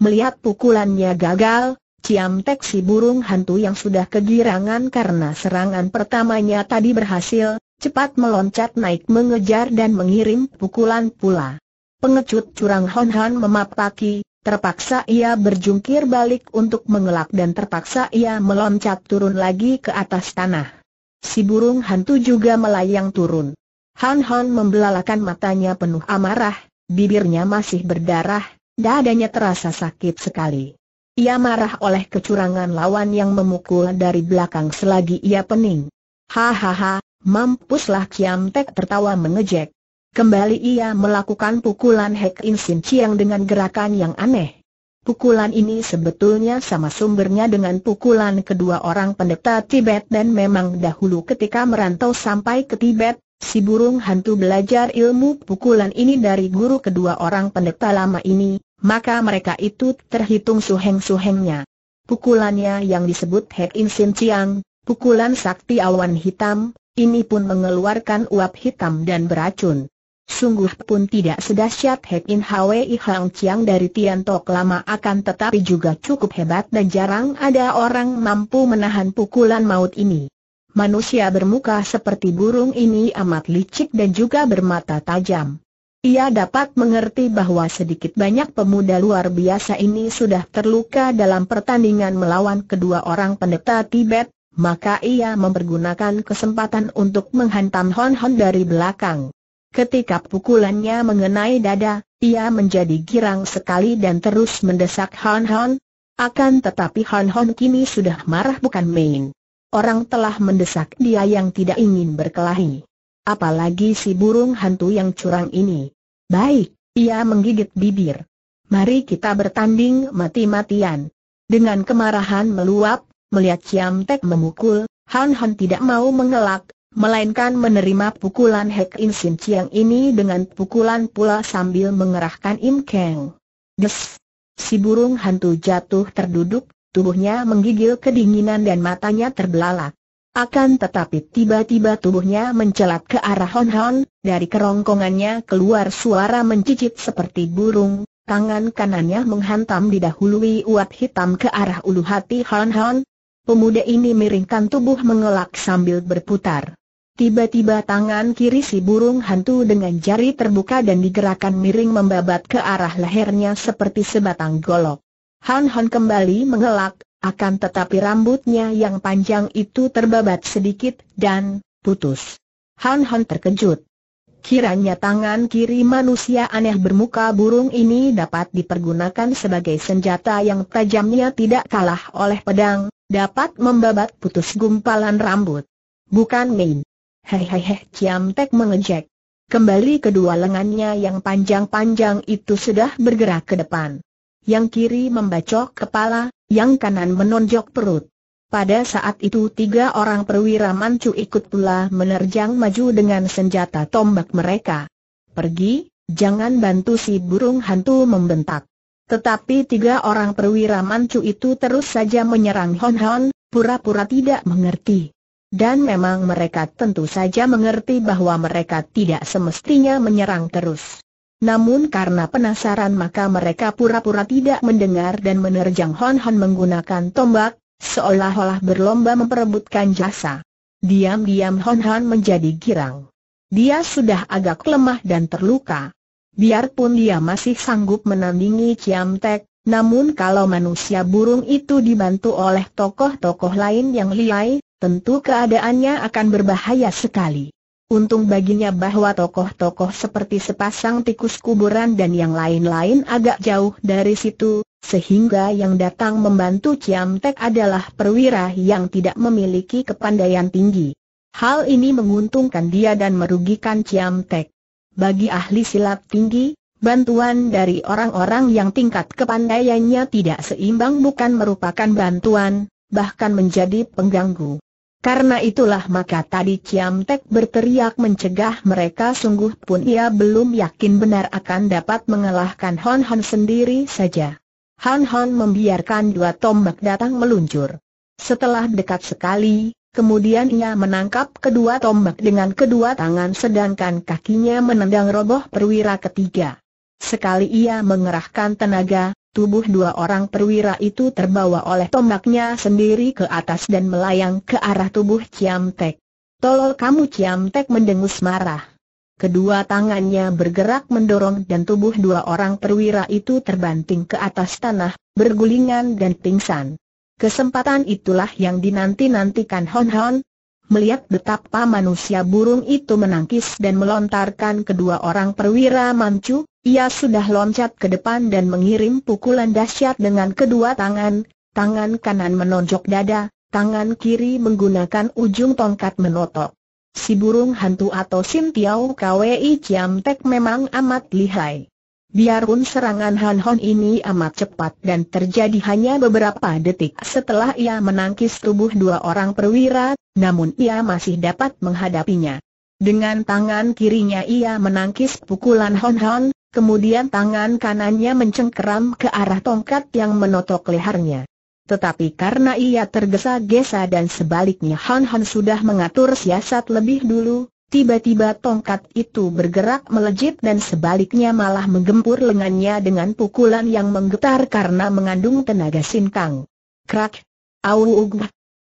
Melihat pukulannya gagal, Ciam Tek si burung hantu yang sudah kegirangan karena serangan pertamanya tadi berhasil, cepat meloncat naik mengejar dan mengirim pukulan pula. Pengecut curang Hon Han memapaki, Terpaksa ia berjungkir balik untuk mengelak dan terpaksa ia meloncat turun lagi ke atas tanah. Si burung hantu juga melayang turun. Han Han membelalakan matanya penuh amarah, bibirnya masih berdarah, dadanya terasa sakit sekali. Ia marah oleh kecurangan lawan yang memukul dari belakang selagi ia pening. Hahaha, mampuslah Kiam Tek tertawa mengejek. Kembali ia melakukan pukulan Hek In Sin Chiang dengan gerakan yang aneh. Pukulan ini sebetulnya sama sumbernya dengan pukulan kedua orang pendeta Tibet dan memang dahulu ketika merantau sampai ke Tibet, si burung hantu belajar ilmu pukulan ini dari guru kedua orang pendeta lama ini, maka mereka itu terhitung suheng-suhengnya. Pukulannya yang disebut Hek In Sin Chiang, pukulan sakti awan hitam, ini pun mengeluarkan uap hitam dan beracun sungguh pun tidak sedahsyat Hek In Hwi Hang Chiang dari Tian Tok lama akan tetapi juga cukup hebat dan jarang ada orang mampu menahan pukulan maut ini. Manusia bermuka seperti burung ini amat licik dan juga bermata tajam. Ia dapat mengerti bahwa sedikit banyak pemuda luar biasa ini sudah terluka dalam pertandingan melawan kedua orang pendeta Tibet, maka ia mempergunakan kesempatan untuk menghantam Hon Hon dari belakang. Ketika pukulannya mengenai dada, ia menjadi girang sekali dan terus mendesak Han Han. Akan tetapi Han Han kini sudah marah bukan main. Orang telah mendesak dia yang tidak ingin berkelahi. Apalagi si burung hantu yang curang ini. Baik, ia menggigit bibir. Mari kita bertanding mati-matian. Dengan kemarahan meluap, melihat Ciam Tek memukul, Han Han tidak mau mengelak, melainkan menerima pukulan Hek In Sin Chiang ini dengan pukulan pula sambil mengerahkan Im Kang. Des! Si burung hantu jatuh terduduk, tubuhnya menggigil kedinginan dan matanya terbelalak. Akan tetapi tiba-tiba tubuhnya mencelat ke arah Hon Hon, dari kerongkongannya keluar suara mencicit seperti burung, tangan kanannya menghantam didahului uap hitam ke arah ulu hati Hon Hon. Pemuda ini miringkan tubuh mengelak sambil berputar. Tiba-tiba tangan kiri si burung hantu dengan jari terbuka dan digerakkan miring membabat ke arah lehernya seperti sebatang golok. Han Han kembali mengelak, akan tetapi rambutnya yang panjang itu terbabat sedikit dan putus. Han Han terkejut. Kiranya tangan kiri manusia aneh bermuka burung ini dapat dipergunakan sebagai senjata yang tajamnya tidak kalah oleh pedang, dapat membabat putus gumpalan rambut. Bukan main. Hei hei Kiam Tek mengejek. Kembali kedua lengannya yang panjang-panjang itu sudah bergerak ke depan. Yang kiri membacok kepala, yang kanan menonjok perut. Pada saat itu tiga orang perwira mancu ikut pula menerjang maju dengan senjata tombak mereka. Pergi, jangan bantu si burung hantu membentak. Tetapi tiga orang perwira mancu itu terus saja menyerang Hon Hon, pura-pura tidak mengerti. Dan memang mereka tentu saja mengerti bahwa mereka tidak semestinya menyerang terus. Namun karena penasaran maka mereka pura-pura tidak mendengar dan menerjang Hon Hon menggunakan tombak, seolah-olah berlomba memperebutkan jasa. Diam-diam Hon Hon menjadi girang. Dia sudah agak lemah dan terluka. Biarpun dia masih sanggup menandingi Ciam Tek, namun kalau manusia burung itu dibantu oleh tokoh-tokoh lain yang liai, tentu keadaannya akan berbahaya sekali. Untung baginya bahwa tokoh-tokoh seperti sepasang tikus kuburan dan yang lain-lain agak jauh dari situ, sehingga yang datang membantu Ciam Tek adalah perwira yang tidak memiliki kepandaian tinggi. Hal ini menguntungkan dia dan merugikan Ciam Tek. Bagi ahli silat tinggi, bantuan dari orang-orang yang tingkat kepandaiannya tidak seimbang bukan merupakan bantuan, bahkan menjadi pengganggu. Karena itulah maka tadi Ciam Tek berteriak mencegah mereka sungguh pun ia belum yakin benar akan dapat mengalahkan Hon Hon sendiri saja. Hon Hon membiarkan dua tombak datang meluncur. Setelah dekat sekali, kemudian ia menangkap kedua tombak dengan kedua tangan sedangkan kakinya menendang roboh perwira ketiga. Sekali ia mengerahkan tenaga, Tubuh dua orang perwira itu terbawa oleh tombaknya sendiri ke atas dan melayang ke arah tubuh Ciam Tek. Tolol kamu Ciam Tek mendengus marah. Kedua tangannya bergerak mendorong dan tubuh dua orang perwira itu terbanting ke atas tanah, bergulingan dan pingsan. Kesempatan itulah yang dinanti-nantikan Hon Hon. Melihat betapa manusia burung itu menangkis dan melontarkan kedua orang perwira mancuk, ia sudah loncat ke depan dan mengirim pukulan dahsyat dengan kedua tangan, tangan kanan menonjok dada, tangan kiri menggunakan ujung tongkat menotok. Si burung hantu atau Sim Tiau Kwei Chiam Tek memang amat lihai. Biarpun serangan Han Hon ini amat cepat dan terjadi hanya beberapa detik setelah ia menangkis tubuh dua orang perwira, namun ia masih dapat menghadapinya. Dengan tangan kirinya ia menangkis pukulan Hon Hon, kemudian tangan kanannya mencengkeram ke arah tongkat yang menotok lehernya. Tetapi karena ia tergesa-gesa dan sebaliknya Hon Hon sudah mengatur siasat lebih dulu, tiba-tiba tongkat itu bergerak melejit dan sebaliknya malah menggempur lengannya dengan pukulan yang menggetar karena mengandung tenaga sinkang. Krak! Au!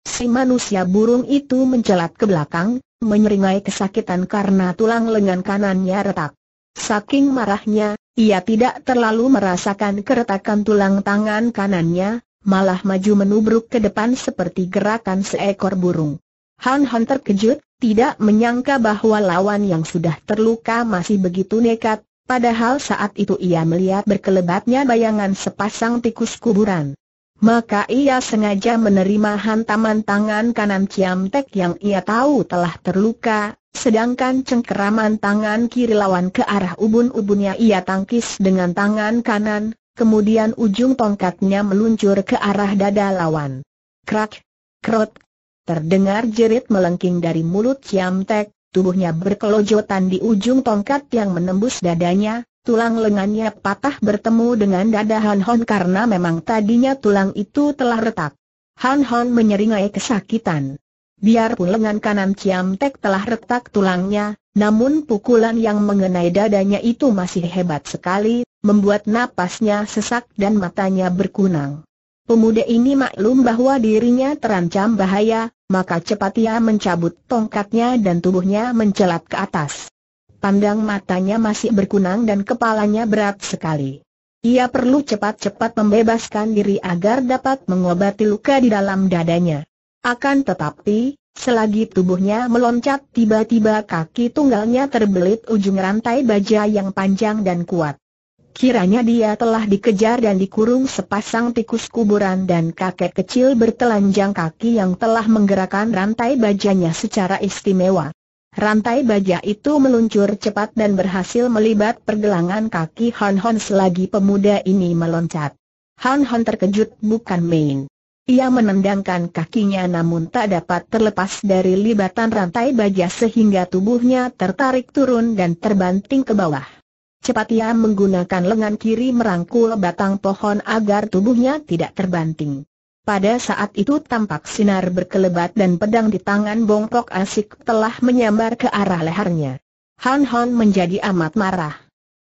Si manusia burung itu mencelat ke belakang, menyeringai kesakitan karena tulang lengan kanannya retak. Saking marahnya, ia tidak terlalu merasakan keretakan tulang tangan kanannya, malah maju menubruk ke depan seperti gerakan seekor burung. Han Han terkejut, tidak menyangka bahwa lawan yang sudah terluka masih begitu nekat, padahal saat itu ia melihat berkelebatnya bayangan sepasang tikus kuburan maka ia sengaja menerima hantaman tangan kanan Ciam Tek yang ia tahu telah terluka, sedangkan cengkeraman tangan kiri lawan ke arah ubun-ubunnya ia tangkis dengan tangan kanan, kemudian ujung tongkatnya meluncur ke arah dada lawan. Krak, krot, terdengar jerit melengking dari mulut Ciam Tek, tubuhnya berkelojotan di ujung tongkat yang menembus dadanya, Tulang lengannya patah bertemu dengan dada Han Hon karena memang tadinya tulang itu telah retak. Han Hon menyeringai kesakitan. Biarpun lengan kanan Ciam Tek telah retak tulangnya, namun pukulan yang mengenai dadanya itu masih hebat sekali, membuat napasnya sesak dan matanya berkunang. Pemuda ini maklum bahwa dirinya terancam bahaya, maka cepat ia mencabut tongkatnya dan tubuhnya mencelat ke atas pandang matanya masih berkunang dan kepalanya berat sekali. Ia perlu cepat-cepat membebaskan diri agar dapat mengobati luka di dalam dadanya. Akan tetapi, selagi tubuhnya meloncat tiba-tiba kaki tunggalnya terbelit ujung rantai baja yang panjang dan kuat. Kiranya dia telah dikejar dan dikurung sepasang tikus kuburan dan kakek kecil bertelanjang kaki yang telah menggerakkan rantai bajanya secara istimewa. Rantai baja itu meluncur cepat dan berhasil melibat pergelangan kaki Han Hon selagi pemuda ini meloncat. Han Hon terkejut bukan main. Ia menendangkan kakinya namun tak dapat terlepas dari libatan rantai baja sehingga tubuhnya tertarik turun dan terbanting ke bawah. Cepat ia menggunakan lengan kiri merangkul batang pohon agar tubuhnya tidak terbanting. Pada saat itu tampak sinar berkelebat dan pedang di tangan bongkok asik telah menyambar ke arah lehernya. Han Han menjadi amat marah.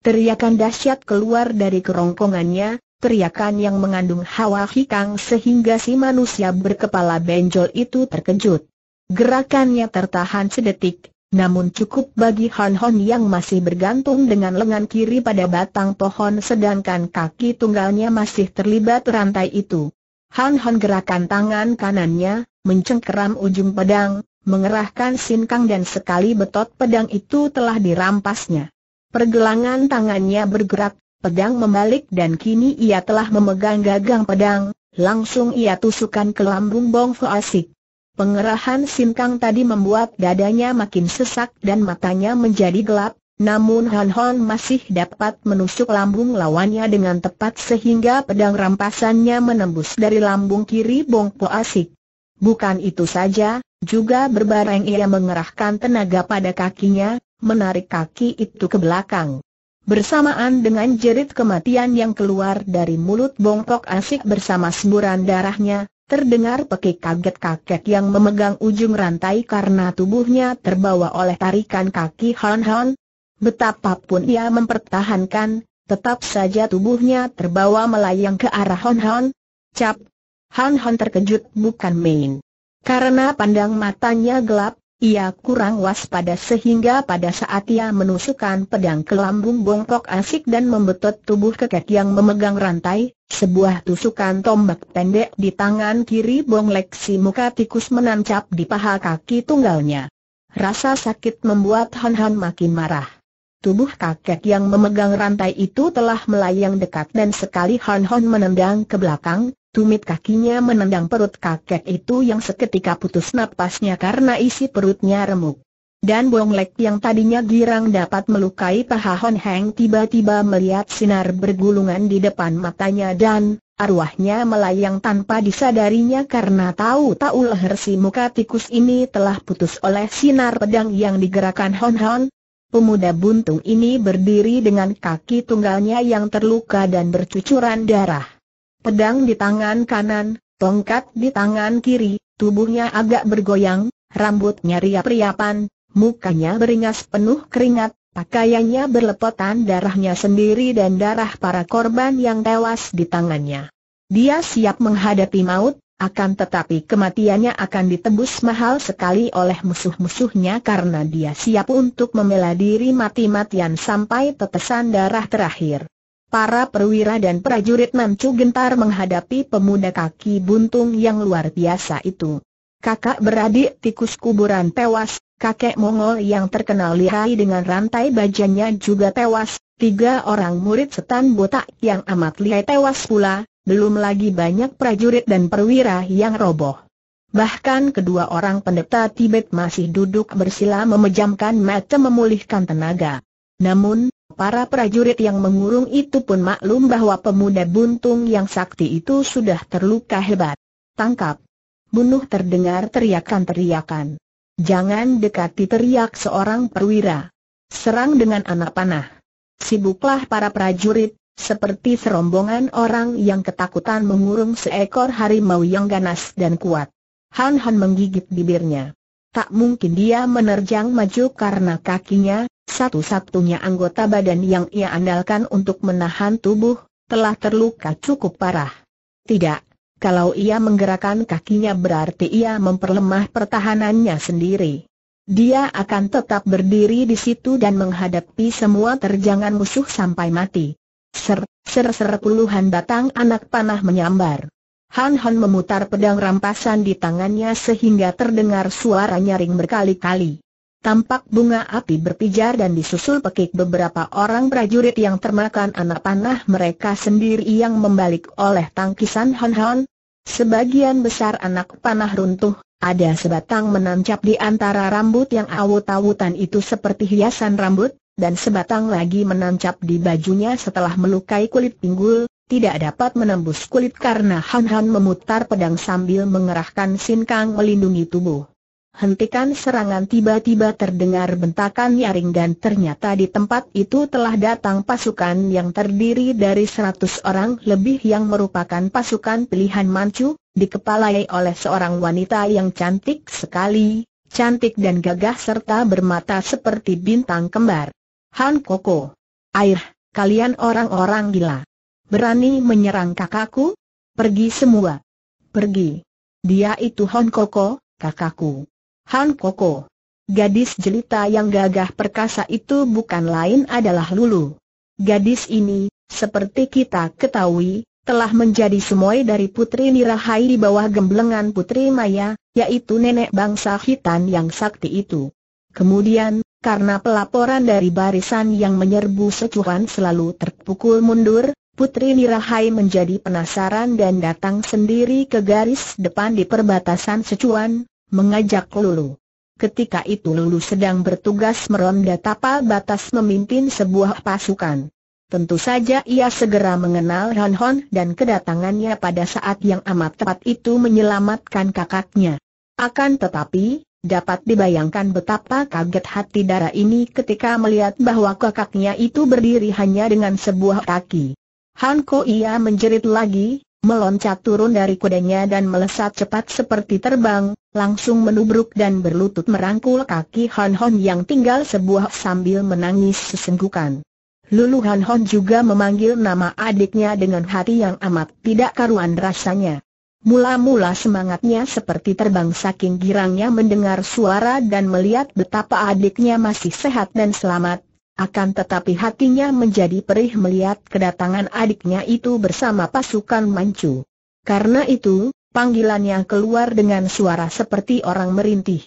Teriakan dahsyat keluar dari kerongkongannya, teriakan yang mengandung hawa hikang sehingga si manusia berkepala benjol itu terkejut. Gerakannya tertahan sedetik, namun cukup bagi Han Han yang masih bergantung dengan lengan kiri pada batang pohon sedangkan kaki tunggalnya masih terlibat rantai itu. Han Han gerakan tangan kanannya, mencengkeram ujung pedang, mengerahkan sinkang dan sekali betot pedang itu telah dirampasnya. Pergelangan tangannya bergerak, pedang membalik dan kini ia telah memegang gagang pedang, langsung ia tusukan ke lambung Bong Sik. Pengerahan sinkang tadi membuat dadanya makin sesak dan matanya menjadi gelap, namun Han Hon masih dapat menusuk lambung lawannya dengan tepat sehingga pedang rampasannya menembus dari lambung kiri Bong Po Asik. Bukan itu saja, juga berbareng ia mengerahkan tenaga pada kakinya, menarik kaki itu ke belakang. Bersamaan dengan jerit kematian yang keluar dari mulut Bongkok Asik bersama semburan darahnya, terdengar pekik kaget kakek yang memegang ujung rantai karena tubuhnya terbawa oleh tarikan kaki Han Han. Betapapun ia mempertahankan, tetap saja tubuhnya terbawa melayang ke arah Hon Hon. Cap! Hon Hon terkejut bukan main. Karena pandang matanya gelap, ia kurang waspada sehingga pada saat ia menusukkan pedang ke lambung bongkok asik dan membetot tubuh kekek yang memegang rantai, sebuah tusukan tombak pendek di tangan kiri bonglek si muka tikus menancap di paha kaki tunggalnya. Rasa sakit membuat Hon Hon makin marah. Tubuh kakek yang memegang rantai itu telah melayang dekat dan sekali Hon Hon menendang ke belakang, tumit kakinya menendang perut kakek itu yang seketika putus napasnya karena isi perutnya remuk. Dan bonglek yang tadinya girang dapat melukai paha Hon Heng tiba-tiba melihat sinar bergulungan di depan matanya dan arwahnya melayang tanpa disadarinya karena tahu-tahu leher si muka tikus ini telah putus oleh sinar pedang yang digerakkan Hon Hon, Pemuda buntung ini berdiri dengan kaki tunggalnya yang terluka dan bercucuran darah. Pedang di tangan kanan, tongkat di tangan kiri, tubuhnya agak bergoyang, rambutnya riap-riapan, mukanya beringas penuh keringat, pakaiannya berlepotan darahnya sendiri dan darah para korban yang tewas di tangannya. Dia siap menghadapi maut, akan tetapi kematiannya akan ditebus mahal sekali oleh musuh-musuhnya karena dia siap untuk membela diri mati-matian sampai tetesan darah terakhir. Para perwira dan prajurit Namcu gentar menghadapi pemuda kaki buntung yang luar biasa itu. Kakak beradik tikus kuburan tewas, kakek Mongol yang terkenal lihai dengan rantai bajanya juga tewas, tiga orang murid setan botak yang amat lihai tewas pula, belum lagi banyak prajurit dan perwira yang roboh. Bahkan kedua orang pendeta Tibet masih duduk bersila memejamkan mata memulihkan tenaga. Namun, para prajurit yang mengurung itu pun maklum bahwa pemuda buntung yang sakti itu sudah terluka hebat. Tangkap! Bunuh terdengar teriakan-teriakan. Jangan dekati teriak seorang perwira. Serang dengan anak panah. Sibuklah para prajurit, seperti serombongan orang yang ketakutan mengurung seekor harimau yang ganas dan kuat. Han Han menggigit bibirnya. Tak mungkin dia menerjang maju karena kakinya, satu-satunya anggota badan yang ia andalkan untuk menahan tubuh, telah terluka cukup parah. Tidak, kalau ia menggerakkan kakinya berarti ia memperlemah pertahanannya sendiri. Dia akan tetap berdiri di situ dan menghadapi semua terjangan musuh sampai mati. Ser, ser, ser puluhan batang anak panah menyambar. Han Han memutar pedang rampasan di tangannya sehingga terdengar suara nyaring berkali-kali. Tampak bunga api berpijar dan disusul pekik beberapa orang prajurit yang termakan anak panah mereka sendiri yang membalik oleh tangkisan Han Han. Sebagian besar anak panah runtuh, ada sebatang menancap di antara rambut yang awut-awutan itu seperti hiasan rambut, dan sebatang lagi menancap di bajunya setelah melukai kulit pinggul, tidak dapat menembus kulit karena Han Han memutar pedang sambil mengerahkan Sin Kang melindungi tubuh. Hentikan serangan tiba-tiba terdengar bentakan nyaring dan ternyata di tempat itu telah datang pasukan yang terdiri dari seratus orang lebih yang merupakan pasukan pilihan Manchu, dikepalai oleh seorang wanita yang cantik sekali, cantik dan gagah serta bermata seperti bintang kembar. Han Koko. Air, kalian orang-orang gila. Berani menyerang kakakku? Pergi semua. Pergi. Dia itu Han Koko, kakakku. Han Koko. Gadis jelita yang gagah perkasa itu bukan lain adalah Lulu. Gadis ini, seperti kita ketahui, telah menjadi semuai dari Putri Nirahai di bawah gemblengan Putri Maya, yaitu nenek bangsa Hitan yang sakti itu. Kemudian, karena pelaporan dari barisan yang menyerbu secuhan selalu terpukul mundur, Putri Nirahai menjadi penasaran dan datang sendiri ke garis depan di perbatasan secuan, mengajak Lulu. Ketika itu Lulu sedang bertugas meronda tapal batas memimpin sebuah pasukan. Tentu saja ia segera mengenal Hon Hon dan kedatangannya pada saat yang amat tepat itu menyelamatkan kakaknya. Akan tetapi, Dapat dibayangkan betapa kaget hati darah ini ketika melihat bahwa kakaknya itu berdiri hanya dengan sebuah kaki. Hanko ia menjerit lagi, meloncat turun dari kudanya dan melesat cepat seperti terbang, langsung menubruk dan berlutut merangkul kaki Han Hon yang tinggal sebuah sambil menangis sesenggukan. Lulu Han Hon juga memanggil nama adiknya dengan hati yang amat tidak karuan rasanya. Mula-mula semangatnya seperti terbang saking girangnya mendengar suara dan melihat betapa adiknya masih sehat dan selamat, akan tetapi hatinya menjadi perih melihat kedatangan adiknya itu bersama pasukan mancu. Karena itu, panggilannya keluar dengan suara seperti orang merintih.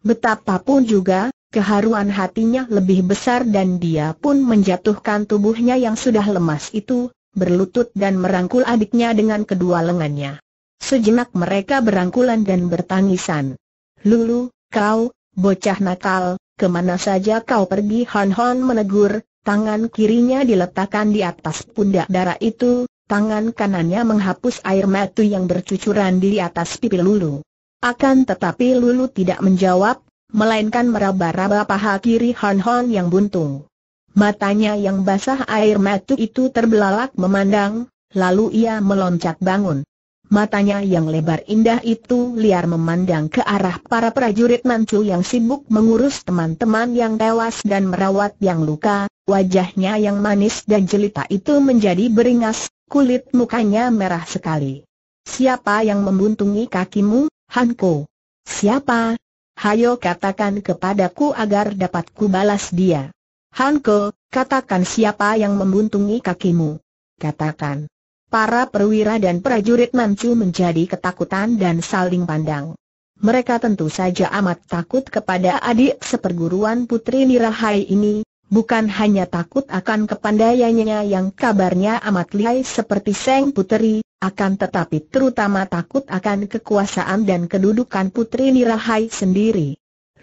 Betapapun juga, Keharuan hatinya lebih besar dan dia pun menjatuhkan tubuhnya yang sudah lemas itu, berlutut dan merangkul adiknya dengan kedua lengannya. Sejenak mereka berangkulan dan bertangisan. Lulu, kau, bocah nakal, kemana saja kau pergi Hon Hon menegur, tangan kirinya diletakkan di atas pundak darah itu, tangan kanannya menghapus air mata yang bercucuran di atas pipi Lulu. Akan tetapi Lulu tidak menjawab, melainkan meraba-raba paha kiri Hon Hon yang buntung. Matanya yang basah air mata itu terbelalak memandang, lalu ia meloncat bangun. Matanya yang lebar indah itu liar memandang ke arah para prajurit Manchu yang sibuk mengurus teman-teman yang tewas dan merawat yang luka, wajahnya yang manis dan jelita itu menjadi beringas, kulit mukanya merah sekali. Siapa yang membuntungi kakimu, Hanko? Siapa? Hayo katakan kepadaku agar dapat kubalas dia. Hanko, katakan siapa yang membuntungi kakimu. Katakan. Para perwira dan prajurit Manchu menjadi ketakutan dan saling pandang. Mereka tentu saja amat takut kepada adik seperguruan Putri Nirahai ini, bukan hanya takut akan kepandaiannya yang kabarnya amat lihai seperti Seng Putri, akan tetapi terutama takut akan kekuasaan dan kedudukan Putri Nirahai sendiri.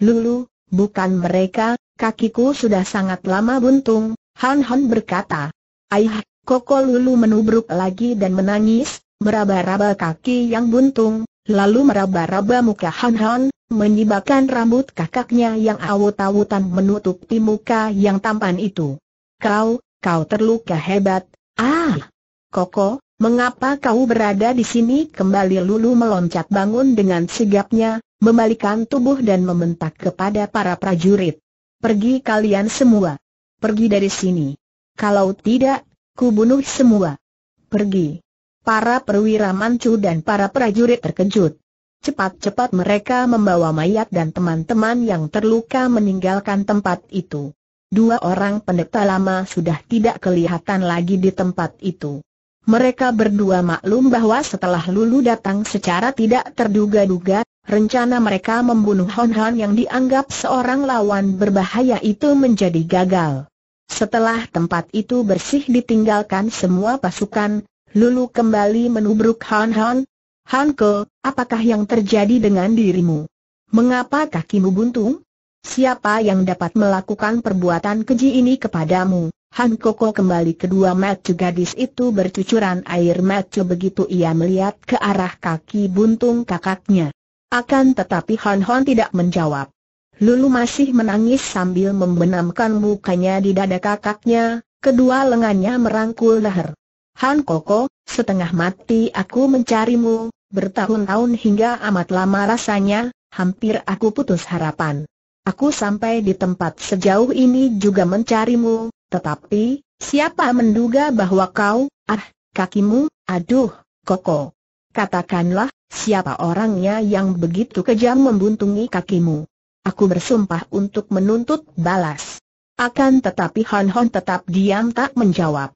Lulu, bukan mereka, kakiku sudah sangat lama buntung, Han Han berkata. Aih, Koko Lulu menubruk lagi dan menangis, meraba-raba kaki yang buntung, lalu meraba-raba muka Han Han, menyibakkan rambut kakaknya yang awut-awutan menutupi muka yang tampan itu. Kau, kau terluka hebat, ah! Koko, mengapa kau berada di sini? Kembali Lulu meloncat bangun dengan sigapnya, membalikan tubuh dan membentak kepada para prajurit. Pergi kalian semua. Pergi dari sini. Kalau tidak, Kubunuh semua. Pergi. Para perwira mancu dan para prajurit terkejut. Cepat-cepat mereka membawa mayat dan teman-teman yang terluka meninggalkan tempat itu. Dua orang pendeta lama sudah tidak kelihatan lagi di tempat itu. Mereka berdua maklum bahwa setelah Lulu datang secara tidak terduga-duga, rencana mereka membunuh Hon Han yang dianggap seorang lawan berbahaya itu menjadi gagal. Setelah tempat itu bersih ditinggalkan semua pasukan, Lulu kembali menubruk Han Han. Hanko, apakah yang terjadi dengan dirimu? Mengapa kakimu buntung? Siapa yang dapat melakukan perbuatan keji ini kepadamu? Han Koko kembali kedua mata gadis itu bercucuran air mata begitu ia melihat ke arah kaki buntung kakaknya. Akan tetapi Han Han tidak menjawab. Lulu masih menangis sambil membenamkan mukanya di dada kakaknya, kedua lengannya merangkul leher. Han Koko, setengah mati aku mencarimu, bertahun-tahun hingga amat lama rasanya, hampir aku putus harapan. Aku sampai di tempat sejauh ini juga mencarimu, tetapi, siapa menduga bahwa kau, ah, kakimu, aduh, Koko. Katakanlah, siapa orangnya yang begitu kejam membuntungi kakimu? Aku bersumpah untuk menuntut balas. Akan tetapi Han Hon tetap diam tak menjawab.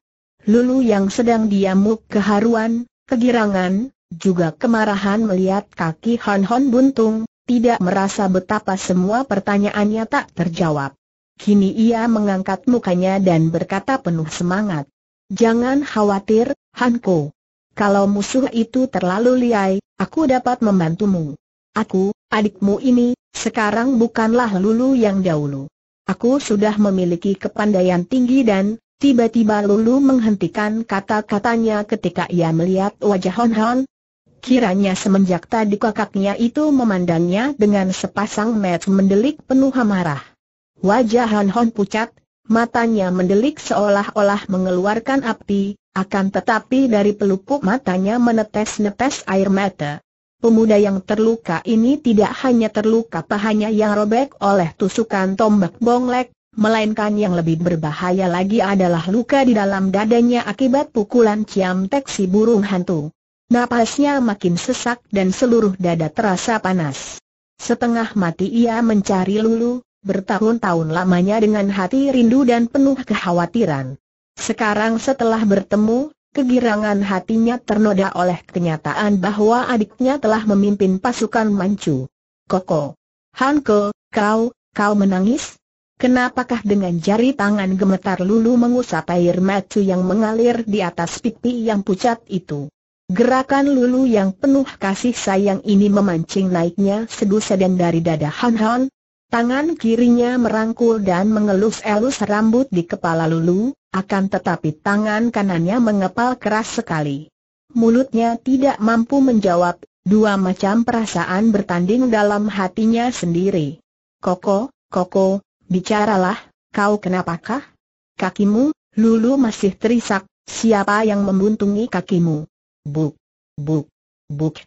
Lulu yang sedang diamuk keharuan, kegirangan, juga kemarahan melihat kaki Han Hon buntung, tidak merasa betapa semua pertanyaannya tak terjawab. Kini ia mengangkat mukanya dan berkata penuh semangat. Jangan khawatir, Hanko. Kalau musuh itu terlalu liai, aku dapat membantumu. Aku, Adikmu ini, sekarang bukanlah Lulu yang dahulu. Aku sudah memiliki kepandaian tinggi dan, tiba-tiba Lulu menghentikan kata-katanya ketika ia melihat wajah Hon Hon. Kiranya semenjak tadi kakaknya itu memandangnya dengan sepasang mata mendelik penuh amarah. Wajah Hon Hon pucat, matanya mendelik seolah-olah mengeluarkan api, akan tetapi dari pelupuk matanya menetes-netes air mata. Pemuda yang terluka ini tidak hanya terluka pahanya yang robek oleh tusukan tombak bonglek, melainkan yang lebih berbahaya lagi adalah luka di dalam dadanya akibat pukulan ciam teksi burung hantu. Napasnya makin sesak dan seluruh dada terasa panas. Setengah mati ia mencari lulu, bertahun-tahun lamanya dengan hati rindu dan penuh kekhawatiran. Sekarang setelah bertemu, Kegirangan hatinya ternoda oleh kenyataan bahwa adiknya telah memimpin pasukan Manchu. Koko. Hanko, kau, kau menangis? Kenapakah dengan jari tangan gemetar Lulu mengusap air mata yang mengalir di atas pipi yang pucat itu? Gerakan Lulu yang penuh kasih sayang ini memancing naiknya sedu sedan dari dada Han Han, Tangan kirinya merangkul dan mengelus-elus rambut di kepala Lulu, akan tetapi tangan kanannya mengepal keras sekali. Mulutnya tidak mampu menjawab, dua macam perasaan bertanding dalam hatinya sendiri. Koko, Koko, bicaralah, kau kenapakah? Kakimu, Lulu masih terisak, siapa yang membuntungi kakimu? Buk, buk, buk.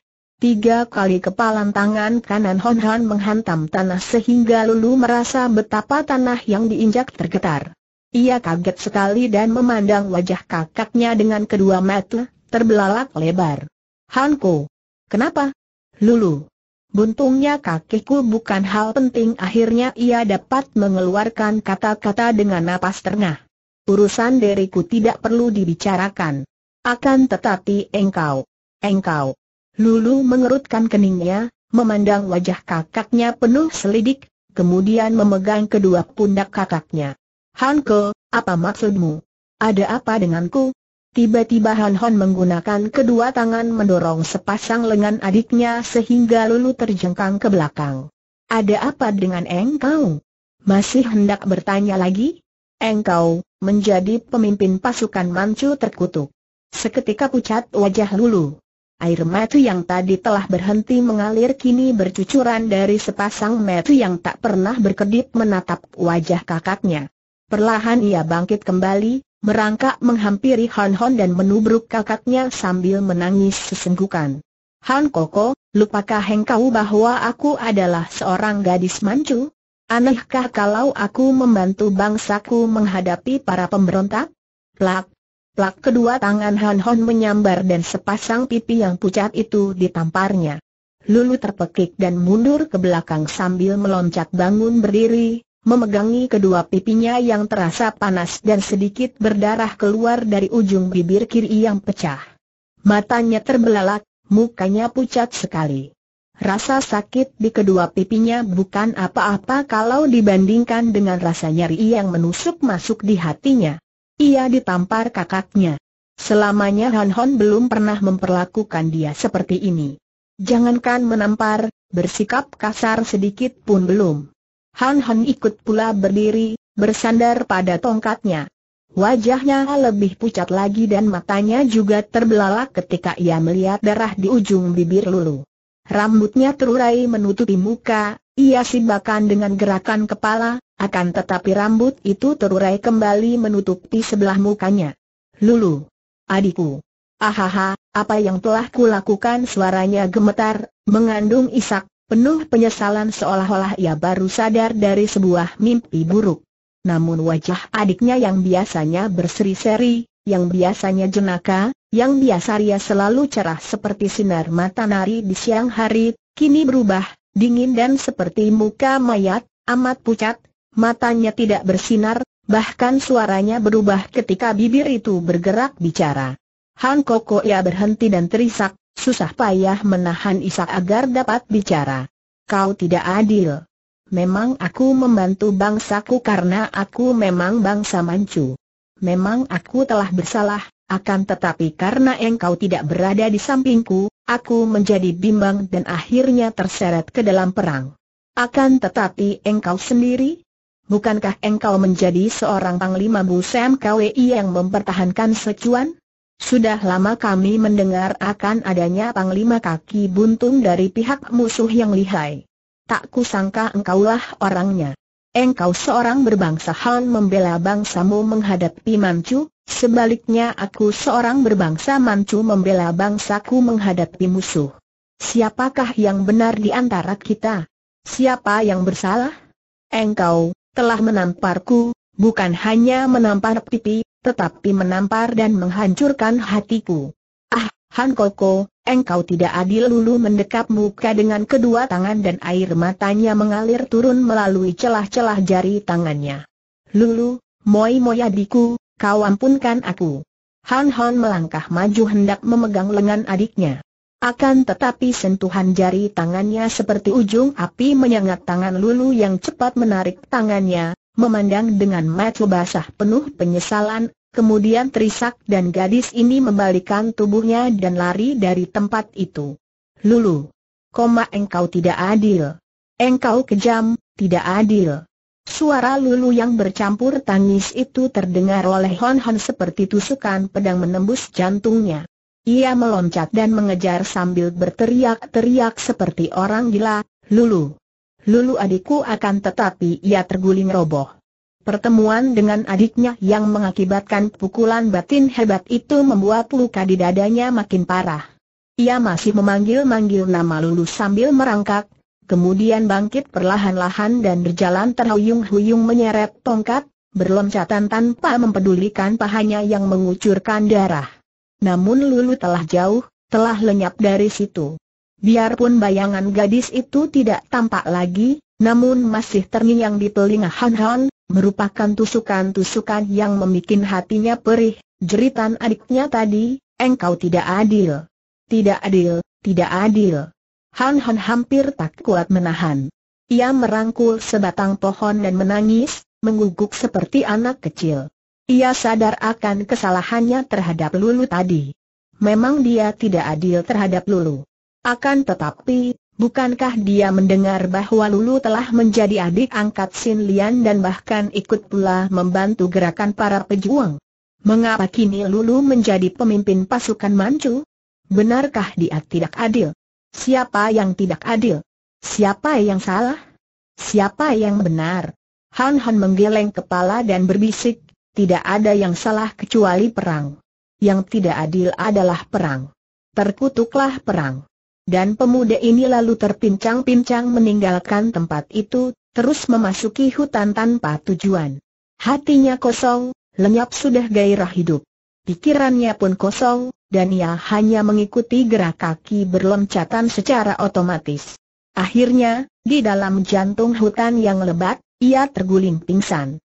Tiga kali kepalan tangan kanan Hon Han menghantam tanah sehingga Lulu merasa betapa tanah yang diinjak tergetar. Ia kaget sekali dan memandang wajah kakaknya dengan kedua mata, terbelalak lebar. Han Ko, Kenapa? Lulu! Buntungnya kakiku bukan hal penting akhirnya ia dapat mengeluarkan kata-kata dengan napas terengah. Urusan diriku tidak perlu dibicarakan. Akan tetapi engkau, engkau, Lulu mengerutkan keningnya, memandang wajah kakaknya penuh selidik, kemudian memegang kedua pundak kakaknya. Hanko, apa maksudmu? Ada apa denganku? Tiba-tiba Han Hon menggunakan kedua tangan mendorong sepasang lengan adiknya sehingga Lulu terjengkang ke belakang. Ada apa dengan engkau? Masih hendak bertanya lagi? Engkau, menjadi pemimpin pasukan Manchu terkutuk. Seketika pucat wajah Lulu. Air mata yang tadi telah berhenti mengalir kini bercucuran dari sepasang mata yang tak pernah berkedip menatap wajah kakaknya. Perlahan ia bangkit kembali, merangkak menghampiri Han Hon dan menubruk kakaknya sambil menangis sesenggukan. Han Koko, lupakah engkau bahwa aku adalah seorang gadis mancu? Anehkah kalau aku membantu bangsaku menghadapi para pemberontak? Plak, Plak kedua tangan Han Hon menyambar dan sepasang pipi yang pucat itu ditamparnya. Lulu terpekik dan mundur ke belakang sambil meloncat bangun berdiri, memegangi kedua pipinya yang terasa panas dan sedikit berdarah keluar dari ujung bibir kiri yang pecah. Matanya terbelalak, mukanya pucat sekali. Rasa sakit di kedua pipinya bukan apa-apa kalau dibandingkan dengan rasa nyeri yang menusuk masuk di hatinya. Ia ditampar kakaknya. Selamanya Han Hon belum pernah memperlakukan dia seperti ini. Jangankan menampar, bersikap kasar sedikit pun belum. Han Hon ikut pula berdiri, bersandar pada tongkatnya. Wajahnya lebih pucat lagi dan matanya juga terbelalak ketika ia melihat darah di ujung bibir Lulu. Rambutnya terurai menutupi muka, ia sibakan dengan gerakan kepala, akan tetapi rambut itu terurai kembali menutupi sebelah mukanya. Lulu. Adikku. Ahaha, apa yang telah kulakukan suaranya gemetar, mengandung isak, penuh penyesalan seolah-olah ia baru sadar dari sebuah mimpi buruk. Namun wajah adiknya yang biasanya berseri-seri, yang biasanya jenaka, yang biasa ria selalu cerah seperti sinar matahari di siang hari, kini berubah, dingin dan seperti muka mayat, amat pucat, matanya tidak bersinar, bahkan suaranya berubah ketika bibir itu bergerak bicara. Han Koko ia berhenti dan terisak, susah payah menahan isak agar dapat bicara. Kau tidak adil. Memang aku membantu bangsaku karena aku memang bangsa Manchu. Memang aku telah bersalah, akan tetapi karena engkau tidak berada di sampingku, Aku menjadi bimbang dan akhirnya terseret ke dalam perang. Akan tetapi engkau sendiri? Bukankah engkau menjadi seorang panglima Busem KWI yang mempertahankan secuan? Sudah lama kami mendengar akan adanya panglima kaki buntung dari pihak musuh yang lihai. Tak kusangka engkaulah orangnya. Engkau seorang berbangsa Han membela bangsamu menghadapi Manchu, sebaliknya aku seorang berbangsa Manchu membela bangsaku menghadapi musuh. Siapakah yang benar di antara kita? Siapa yang bersalah? Engkau telah menamparku, bukan hanya menampar pipi, tetapi menampar dan menghancurkan hatiku. Ah, Han Koko, Engkau tidak adil Lulu mendekap muka dengan kedua tangan dan air matanya mengalir turun melalui celah-celah jari tangannya. Lulu, moi moi adikku, kau ampunkan aku. Han Han melangkah maju hendak memegang lengan adiknya. Akan tetapi sentuhan jari tangannya seperti ujung api menyengat tangan Lulu yang cepat menarik tangannya, memandang dengan mata basah penuh penyesalan, Kemudian Trisak dan gadis ini membalikan tubuhnya dan lari dari tempat itu. Lulu. Koma engkau tidak adil. Engkau kejam, tidak adil. Suara Lulu yang bercampur tangis itu terdengar oleh Hon Hon seperti tusukan pedang menembus jantungnya. Ia meloncat dan mengejar sambil berteriak-teriak seperti orang gila, Lulu. Lulu adikku akan tetapi ia terguling roboh. Pertemuan dengan adiknya yang mengakibatkan pukulan batin hebat itu membuat luka di dadanya makin parah. Ia masih memanggil-manggil nama Lulu sambil merangkak, kemudian bangkit perlahan-lahan dan berjalan terhuyung-huyung menyeret tongkat, berloncatan tanpa mempedulikan pahanya yang mengucurkan darah. Namun Lulu telah jauh, telah lenyap dari situ. Biarpun bayangan gadis itu tidak tampak lagi, namun masih terngiang di telinga Han Han, merupakan tusukan-tusukan yang membuat hatinya perih, jeritan adiknya tadi, engkau tidak adil. Tidak adil, tidak adil. Han Han hampir tak kuat menahan. Ia merangkul sebatang pohon dan menangis, mengguguk seperti anak kecil. Ia sadar akan kesalahannya terhadap Lulu tadi. Memang dia tidak adil terhadap Lulu. Akan tetapi, Bukankah dia mendengar bahwa Lulu telah menjadi adik angkat Sin Lian dan bahkan ikut pula membantu gerakan para pejuang? Mengapa kini Lulu menjadi pemimpin pasukan Manchu? Benarkah dia tidak adil? Siapa yang tidak adil? Siapa yang salah? Siapa yang benar? Han Han menggeleng kepala dan berbisik, tidak ada yang salah kecuali perang. Yang tidak adil adalah perang. Terkutuklah perang dan pemuda ini lalu terpincang-pincang meninggalkan tempat itu, terus memasuki hutan tanpa tujuan. Hatinya kosong, lenyap sudah gairah hidup. Pikirannya pun kosong, dan ia hanya mengikuti gerak kaki berloncatan secara otomatis. Akhirnya, di dalam jantung hutan yang lebat, ia terguling pingsan.